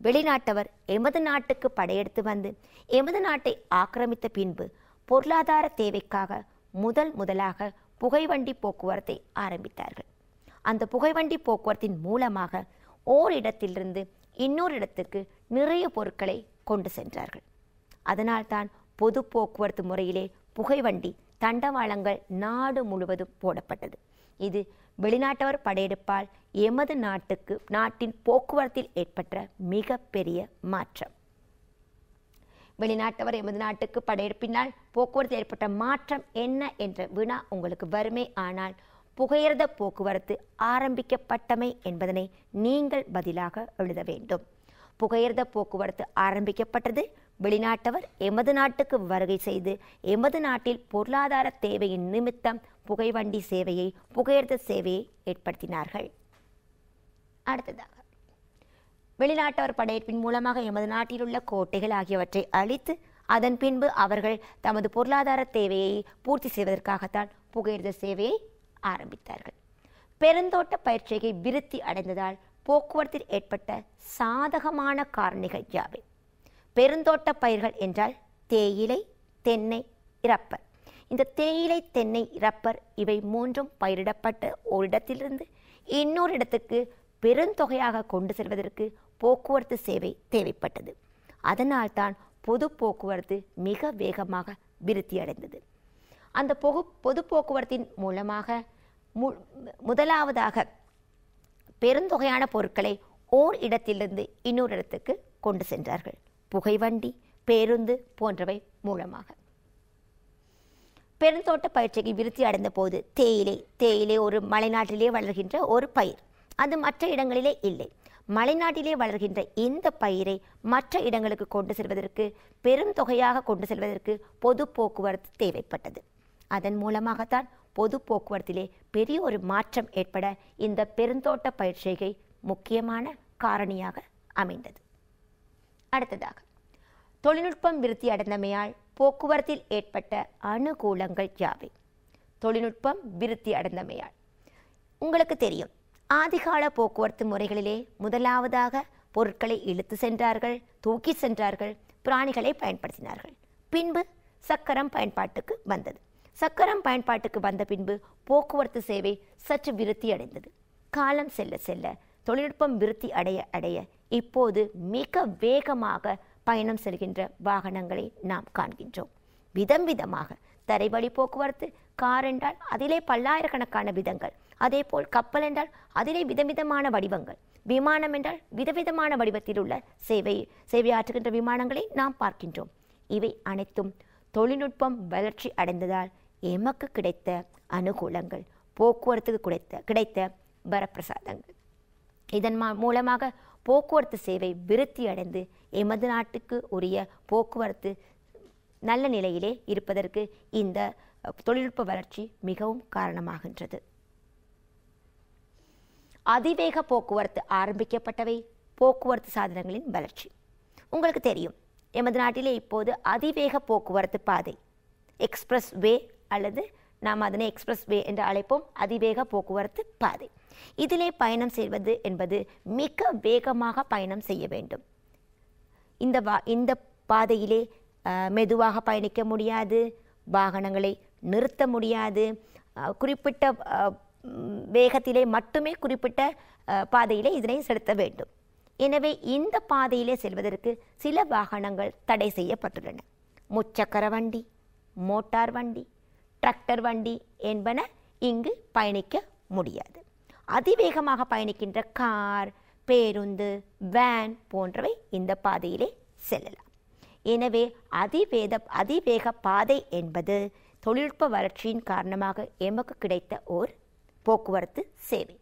வெளிநாட்டவர் எமது நாட்டுக்கு படையெடுத்து வந்து எமது நாட்டை ஆக்கிரமித்த பின்பு பொருளாதார தேவைக்காக முதல் முதலாக புகைவண்டி போக்குவரத்தை ஆரம்பித்தார்கள் அந்த புகைவண்டி போக்குவரத்தின் மூலமாக ஓரிடத்திலிருந்து இன்னொரு இடத்திற்கு நிறைய பொருட்களை கொண்டு சென்றார்கள் அதனால்தான் பொது போக்குவரத்து முறையிலே புகைவண்டி தண்டவாளங்கள் நாடு முழுவதும் போடப்பட்டது இது வெளிநாட்டவர் படையெடுப்பால் எமது நாட்டுக்கு நாட்டின் போக்குவரத்தில் ஏற்பட்ட மிகப்பெரிய மாற்றம் வெளிநாட்டவர் எமது நாட்டுக்கு படையெடுப்பினால் போக்குவரத்து ஏற்பட்ட மாற்றம் என்ன என்ற வினா உங்களுக்கு வருமே ஆனால் புகையிரத போக்குவரத்து ஆரம்பிக்கப்பட்டமை என்பதனை நீங்கள் பதிலாக எழுத வேண்டும் புகையிரத போக்குவரத்து ஆரம்பிக்கப்பட்டது வெளிநாட்டவர் எமது நாட்டுக்கு வருகை செய்து எமது நாட்டில் பொருளாதார தேவையின் நிமித்தம் புகைவண்டி சேவையை புகையிரத சேவையை ஏற்படுத்தினார்கள் அடுத்ததாக வெளிநாட்டவர் படையெடுப்பின் மூலமாக எமது நாட்டிலுள்ள கோட்டைகள் ஆகியவற்றை அழித்து அதன் பின்பு அவர்கள் தமது பொருளாதார தேவையை பூர்த்தி செய்வதற்காகத்தான் புகையிரத சேவையை ஆரம்பித்தார்கள் பெருந்தோட்ட பயிற்சியை விருத்தி அடைந்ததால் போக்குவரத்தில் ஏற்பட்ட சாதகமான காரணிகள் யாவை பெருந்தோட்ட பயிர்கள் என்றால் தேயிலை தென்னை இறப்பர் இந்த தேயிலை தென்னை இறப்பர் இவை மூன்றும் பயிரிடப்பட்டு ஒரு இன்னொரு இடத்துக்கு பெருந்தொகையாக கொண்டு செல்வதற்கு போக்குவரத்து சேவை தேவைப்பட்டது அதனால்தான் பொது போக்குவரத்து மிக வேகமாக விருத்தியடைந்தது அந்த பொகு பொது போக்குவரத்தின் மூலமாக மு முதலாவதாக பெருந்தொகையான பொருட்களை ஓர் இடத்திலிருந்து இன்னொரு இடத்துக்கு கொண்டு சென்றார்கள் புகைவண்டி பேருந்து போன்றவை மூலமாக பெருந்தோட்ட பயிற்சிக்கு விருத்தி அடைந்த போது தேயிலை தேயிலை ஒரு மலைநாட்டிலே வளர்கின்ற ஒரு பயிர் அது மற்ற இடங்களிலே இல்லை மலைநாட்டிலே வளர்கின்ற இந்த பயிரை மற்ற இடங்களுக்கு கொண்டு செல்வதற்கு பெரும் தொகையாக கொண்டு செல்வதற்கு பொது போக்குவரத்து தேவைப்பட்டது அதன் மூலமாகத்தான் பொது போக்குவரத்திலே பெரிய ஒரு மாற்றம் ஏற்பட இந்த பெருந்தோட்ட பயிர் செய்கை முக்கியமான காரணியாக அமைந்தது அடுத்ததாக தொழில்நுட்பம் விருத்தி அடைந்தமையால் போக்குவரத்தில் ஏற்பட்ட அனுகூலங்கள் யாவை தொழில்நுட்பம் விருத்தி அடைந்தமையால் உங்களுக்கு தெரியும் ஆதிகால போக்குவரத்து முறைகளிலே முதலாவதாக பொருட்களை இழுத்து சென்றார்கள் தூக்கி சென்றார்கள் பிராணிகளை பயன்படுத்தினார்கள் பின்பு சக்கரம் பயன்பாட்டுக்கு வந்தது சக்கரம் பயன்பாட்டுக்கு வந்த பின்பு போக்குவரத்து சேவை சற்று விருத்தி அடைந்தது காலம் செல்ல செல்ல தொழில்நுட்பம் விருத்தி அடைய அடைய இப்போது மிக வேகமாக பயணம் செல்கின்ற வாகனங்களை நாம் காண்கின்றோம் விதம் விதமாக தரைவழி போக்குவரத்து கார் என்றால் அதிலே பல்லாயிரக்கணக்கான விதங்கள் அதேபோல் கப்பல் என்றால் அதிலே விதவிதமான வடிவங்கள் விமானம் என்றால் விதவிதமான வடிவத்தில் உள்ள சேவை சேவையாற்றுகின்ற விமானங்களை நாம் பார்க்கின்றோம் இவை அனைத்தும் தொழில்நுட்பம் வளர்ச்சி அடைந்ததால் எமக்கு கிடைத்த அனுகூலங்கள் போக்குவரத்துக்கு கிடைத்த கிடைத்த வரப்பிரசாதங்கள் இதன் மூலமாக போக்குவரத்து சேவை விருத்தி அடைந்து எமது நாட்டுக்கு உரிய போக்குவரத்து நல்ல நிலையிலே இருப்பதற்கு இந்த தொழில்நுட்ப வளர்ச்சி மிகவும் காரணமாகின்றது அதிவேக போக்குவரத்து ஆரம்பிக்கப்பட்டவை போக்குவரத்து சாதனங்களின் வளர்ச்சி உங்களுக்கு தெரியும் எமது நாட்டிலே இப்போது அதிவேக போக்குவரத்து பாதை எக்ஸ்பிரஸ் வே அல்லது நாம் அதனை எக்ஸ்பிரஸ் வே என்று அழைப்போம் அதிவேக போக்குவரத்து பாதை இதிலே பயணம் செய்வது என்பது மிக வேகமாக பயணம் செய்ய வேண்டும் இந்த வா இந்த பாதையிலே மெதுவாக பயணிக்க முடியாது வாகனங்களை நிறுத்த முடியாது குறிப்பிட்ட வேகத்திலே மட்டுமே குறிப்பிட்ட பாதையிலே இதனை செலுத்த வேண்டும் எனவே இந்த பாதையிலே செல்வதற்கு சில வாகனங்கள் தடை செய்யப்பட்டுள்ளன முச்சக்கர வண்டி மோட்டார் வண்டி டிராக்டர் வண்டி என்பன இங்கு பயணிக்க முடியாது அதிவேகமாக பயணிக்கின்ற கார் பேருந்து வேன் போன்றவை இந்த பாதையிலே செல்லலாம் எனவே அதிவேத அதிவேக பாதை என்பது தொழில்நுட்ப வளர்ச்சியின் காரணமாக எமக்கு கிடைத்த ஓர் போக்குவரத்து சேவை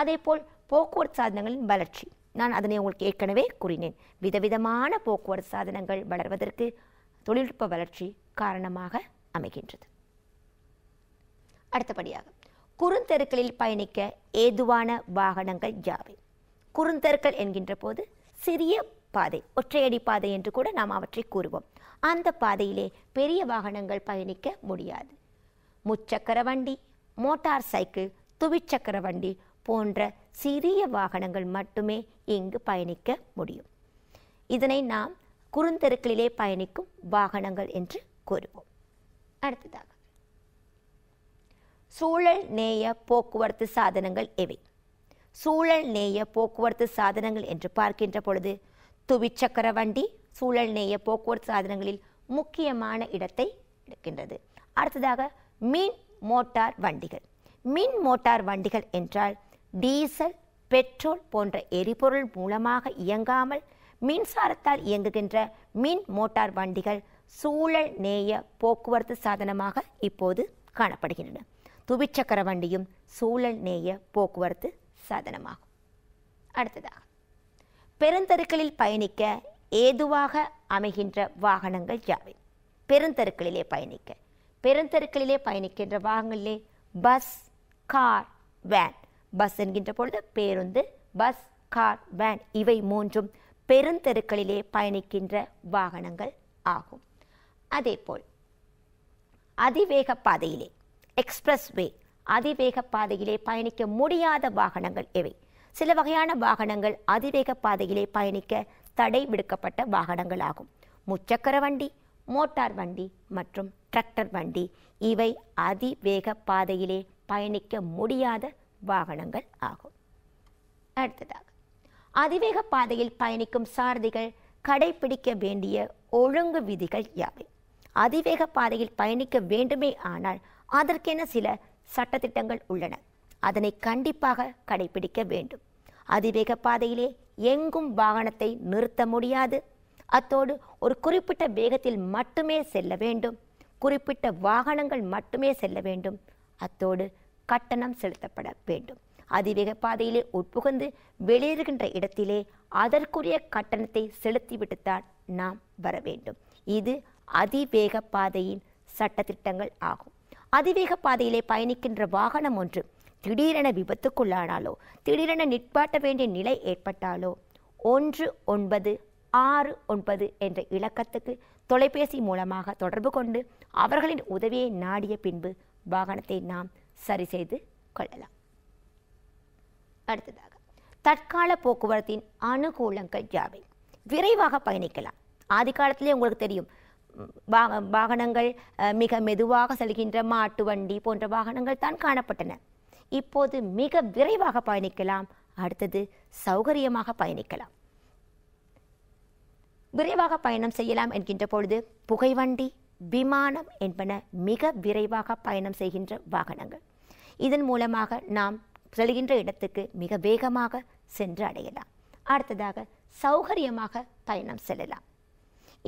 அதே போல் போக்குவரத்து சாதனங்களின் வளர்ச்சி நான் அதனை உங்களுக்கு ஏற்கனவே கூறினேன் விதவிதமான போக்குவரத்து சாதனங்கள் வளர்வதற்கு தொழில்நுட்ப வளர்ச்சி காரணமாக அமைகின்றது அடுத்தபடியாக குறுந்தெருக்களில் பயணிக்க ஏதுவான வாகனங்கள் யாவை குறுந்தெருக்கள் என்கின்ற போது சிறிய பாதை ஒற்றையடி பாதை என்று கூட நாம் அவற்றை கூறுவோம் அந்த பாதையிலே பெரிய வாகனங்கள் பயணிக்க முடியாது முச்சக்கர வண்டி மோட்டார் சைக்கிள் துவிச்சக்கர வண்டி போன்ற சிறிய வாகனங்கள் மட்டுமே இங்கு பயணிக்க முடியும் இதனை நாம் குறுந்தெருக்களிலே பயணிக்கும் வாகனங்கள் என்று கூறுவோம் அடுத்ததாக சூழல் நேய போக்குவரத்து சாதனங்கள் எவை சூழல் நேய போக்குவரத்து சாதனங்கள் என்று பார்க்கின்ற பொழுது துவிச்சக்கர வண்டி சூழல் நேய போக்குவரத்து சாதனங்களில் முக்கியமான இடத்தை எடுக்கின்றது அடுத்ததாக மீன் மோட்டார் வண்டிகள் மின் மோட்டார் வண்டிகள் என்றால் டீசல் பெட்ரோல் போன்ற எரிபொருள் மூலமாக இயங்காமல் மின்சாரத்தால் இயங்குகின்ற மின் மோட்டார் வண்டிகள் சூழல் நேய போக்குவரத்து சாதனமாக இப்போது காணப்படுகின்றன துவிச்சக்கர வண்டியும் சூழல் நேய போக்குவரத்து சாதனமாகும் அடுத்ததாக பெருந்தருக்களில் பயணிக்க ஏதுவாக அமைகின்ற வாகனங்கள் யாவை பெருந்தருக்களிலே பயணிக்க பெருந்தெருக்களிலே பயணிக்கின்ற வாகனங்களிலே பஸ் கார் வேன் பஸ் என்கின்ற பொழுது பேருந்து பஸ் கார் வேன் இவை மூன்றும் பெருந்தெருக்களிலே பயணிக்கின்ற வாகனங்கள் ஆகும் அதேபோல் அதிவேக பாதையிலே எக்ஸ்பிரஸ் வே அதிவேக பாதையிலே பயணிக்க முடியாத வாகனங்கள் இவை சில வகையான வாகனங்கள் அதிவேக பாதையிலே பயணிக்க தடை விடுக்கப்பட்ட வாகனங்கள் ஆகும் முச்சக்கர வண்டி மோட்டார் வண்டி மற்றும் டிராக்டர் வண்டி இவை அதிவேக பாதையிலே பயணிக்க முடியாத வாகனங்கள் ஆகும் அடுத்ததாக அதிவேக பாதையில் பயணிக்கும் சாரதிகள் கடைபிடிக்க வேண்டிய ஒழுங்கு விதிகள் யாவை அதிவேக பாதையில் பயணிக்க வேண்டுமே ஆனால் அதற்கென சில சட்டத்திட்டங்கள் உள்ளன அதனை கண்டிப்பாக கடைபிடிக்க வேண்டும் அதிவேக பாதையிலே எங்கும் வாகனத்தை நிறுத்த முடியாது அத்தோடு ஒரு குறிப்பிட்ட வேகத்தில் மட்டுமே செல்ல வேண்டும் குறிப்பிட்ட வாகனங்கள் மட்டுமே செல்ல வேண்டும் அத்தோடு கட்டணம் செலுத்தப்பட வேண்டும் அதிவேக பாதையிலே உட்புகுந்து வெளியேறுகின்ற இடத்திலே அதற்குரிய கட்டணத்தை செலுத்திவிட்டுத்தான் நாம் வர வேண்டும் இது அதிவேக பாதையின் சட்டத்திட்டங்கள் ஆகும் அதிவேக பாதையிலே பயணிக்கின்ற வாகனம் ஒன்று திடீரென விபத்துக்குள்ளானாலோ திடீரென நிற்பாட்ட வேண்டிய நிலை ஏற்பட்டாலோ ஒன்று ஒன்பது ஆறு ஒன்பது என்ற இலக்கத்துக்கு தொலைபேசி மூலமாக தொடர்பு கொண்டு அவர்களின் உதவியை நாடிய பின்பு வாகனத்தை நாம் சரி செய்து கொள்ளலாம் அடுத்ததாக தற்கால போக்குவரத்தின் அனுகூலங்கள் யாவை விரைவாக பயணிக்கலாம் ஆதி காலத்திலே உங்களுக்கு தெரியும் வாகனங்கள் மிக மெதுவாக செல்கின்ற மாட்டு வண்டி போன்ற வாகனங்கள் தான் காணப்பட்டன இப்போது மிக விரைவாக பயணிக்கலாம் அடுத்தது சௌகரியமாக பயணிக்கலாம் விரைவாக பயணம் செய்யலாம் என்கின்ற பொழுது புகைவண்டி விமானம் என்பன மிக விரைவாக பயணம் செய்கின்ற வாகனங்கள் இதன் மூலமாக நாம் செல்கின்ற இடத்துக்கு மிக வேகமாக சென்று அடையலாம் அடுத்ததாக சௌகரியமாக பயணம் செல்லலாம்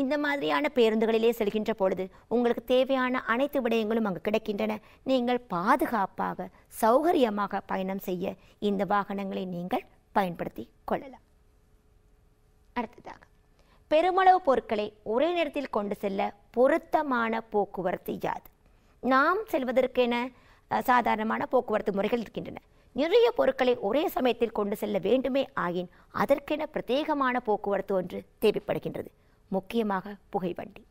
இந்த மாதிரியான பேருந்துகளிலே செல்கின்ற பொழுது உங்களுக்கு தேவையான அனைத்து விடயங்களும் அங்கு கிடைக்கின்றன நீங்கள் பாதுகாப்பாக சௌகரியமாக பயணம் செய்ய இந்த வாகனங்களை நீங்கள் பயன்படுத்தி கொள்ளலாம் அடுத்ததாக பெருமளவு பொருட்களை ஒரே நேரத்தில் கொண்டு செல்ல பொருத்தமான போக்குவரத்து யாது நாம் செல்வதற்கென சாதாரணமான போக்குவரத்து முறைகள் இருக்கின்றன நிறைய பொருட்களை ஒரே சமயத்தில் கொண்டு செல்ல வேண்டுமே ஆயின் அதற்கென பிரத்யேகமான போக்குவரத்து ஒன்று தேவைப்படுகின்றது முக்கியமாக புகைவண்டி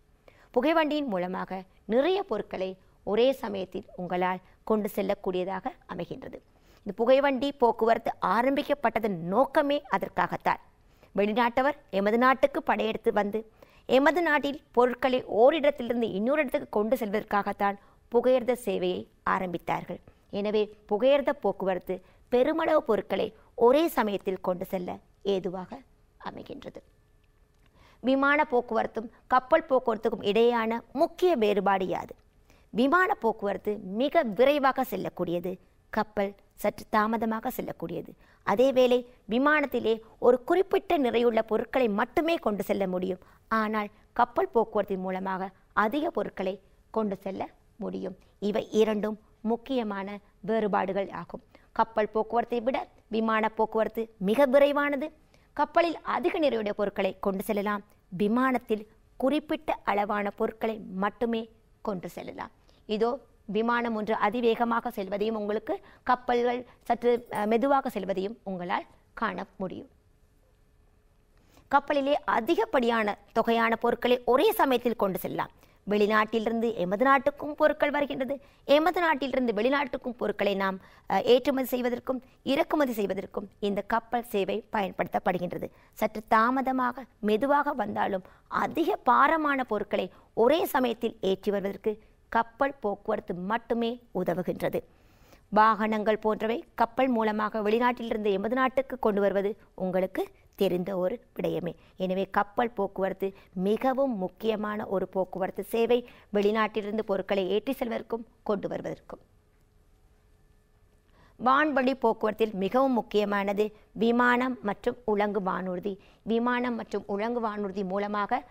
புகைவண்டியின் மூலமாக நிறைய பொருட்களை ஒரே சமயத்தில் உங்களால் கொண்டு செல்லக்கூடியதாக அமைகின்றது இந்த புகைவண்டி போக்குவரத்து ஆரம்பிக்கப்பட்டதன் நோக்கமே அதற்காகத்தான் வெளிநாட்டவர் எமது நாட்டுக்கு படையெடுத்து வந்து எமது நாட்டில் பொருட்களை ஓரிடத்திலிருந்து இன்னொரு இடத்துக்கு கொண்டு செல்வதற்காகத்தான் புகையிரத சேவையை ஆரம்பித்தார்கள் எனவே புகையிரத போக்குவரத்து பெருமளவு பொருட்களை ஒரே சமயத்தில் கொண்டு செல்ல ஏதுவாக அமைகின்றது விமான போக்குவரத்தும் கப்பல் போக்குவரத்துக்கும் இடையேயான முக்கிய வேறுபாடு யாது விமான போக்குவரத்து மிக விரைவாக செல்லக்கூடியது கப்பல் சற்று தாமதமாக செல்லக்கூடியது அதேவேளை விமானத்திலே ஒரு குறிப்பிட்ட நிறையுள்ள பொருட்களை மட்டுமே கொண்டு செல்ல முடியும் ஆனால் கப்பல் போக்குவரத்தின் மூலமாக அதிக பொருட்களை கொண்டு செல்ல முடியும் இவை இரண்டும் முக்கியமான வேறுபாடுகள் ஆகும் கப்பல் போக்குவரத்தை விட விமான போக்குவரத்து மிக விரைவானது கப்பலில் அதிக நிறைவுடைய பொருட்களை கொண்டு செல்லலாம் விமானத்தில் குறிப்பிட்ட அளவான பொருட்களை மட்டுமே கொண்டு செல்லலாம் இதோ விமானம் ஒன்று அதிவேகமாக செல்வதையும் உங்களுக்கு கப்பல்கள் சற்று மெதுவாக செல்வதையும் உங்களால் காண முடியும் கப்பலிலே அதிகப்படியான தொகையான பொருட்களை ஒரே சமயத்தில் கொண்டு செல்லலாம் வெளிநாட்டிலிருந்து எமது நாட்டுக்கும் பொருட்கள் வருகின்றது எமது நாட்டிலிருந்து வெளிநாட்டுக்கும் பொருட்களை நாம் ஏற்றுமதி செய்வதற்கும் இறக்குமதி செய்வதற்கும் இந்த கப்பல் சேவை பயன்படுத்தப்படுகின்றது சற்று தாமதமாக மெதுவாக வந்தாலும் அதிக பாரமான பொருட்களை ஒரே சமயத்தில் ஏற்றி வருவதற்கு கப்பல் போக்குவரத்து மட்டுமே உதவுகின்றது வாகனங்கள் போன்றவை கப்பல் மூலமாக வெளிநாட்டிலிருந்து எமது நாட்டுக்கு கொண்டு வருவது உங்களுக்கு தெரிந்த ஒரு விடயமே எனவே கப்பல் போக்குவரத்து மிகவும் முக்கியமான ஒரு போக்குவரத்து சேவை வெளிநாட்டிலிருந்து பொருட்களை ஏற்றி செல்வதற்கும் கொண்டு வருவதற்கும் வான்வழி போக்குவரத்தில் மிகவும் முக்கியமானது விமானம் மற்றும் உலங்கு வானூர்தி விமானம் மற்றும் உலங்கு வானூர்தி மூலமாக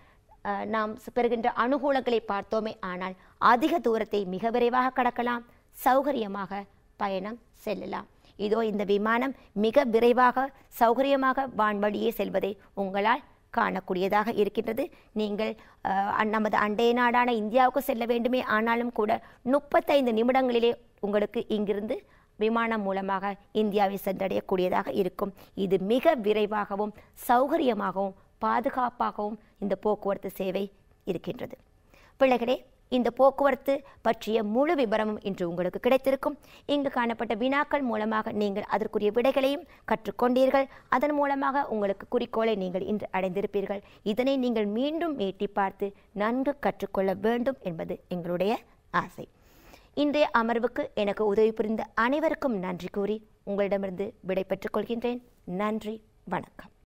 நாம் பெறுகின்ற அனுகூலங்களை பார்த்தோமே ஆனால் அதிக தூரத்தை மிக விரைவாக கடக்கலாம் சௌகரியமாக பயணம் செல்லலாம் இதோ இந்த விமானம் மிக விரைவாக சௌகரியமாக வான்வழியே செல்வதை உங்களால் காணக்கூடியதாக இருக்கின்றது நீங்கள் நமது அண்டைய நாடான இந்தியாவுக்கு செல்ல வேண்டுமே ஆனாலும் கூட முப்பத்தைந்து நிமிடங்களிலே உங்களுக்கு இங்கிருந்து விமானம் மூலமாக இந்தியாவை சென்றடையக்கூடியதாக இருக்கும் இது மிக விரைவாகவும் சௌகரியமாகவும் பாதுகாப்பாகவும் இந்த போக்குவரத்து சேவை இருக்கின்றது பிள்ளைகளே இந்த போக்குவரத்து பற்றிய முழு விவரமும் இன்று உங்களுக்கு கிடைத்திருக்கும் இங்கு காணப்பட்ட வினாக்கள் மூலமாக நீங்கள் அதற்குரிய விடைகளையும் கற்றுக்கொண்டீர்கள் அதன் மூலமாக உங்களுக்கு குறிக்கோளை நீங்கள் இன்று அடைந்திருப்பீர்கள் இதனை நீங்கள் மீண்டும் ஏட்டி பார்த்து நன்கு கற்றுக்கொள்ள வேண்டும் என்பது எங்களுடைய ஆசை இன்றைய அமர்வுக்கு எனக்கு உதவி புரிந்த அனைவருக்கும் நன்றி கூறி உங்களிடமிருந்து விடை பெற்றுக் கொள்கின்றேன் நன்றி வணக்கம்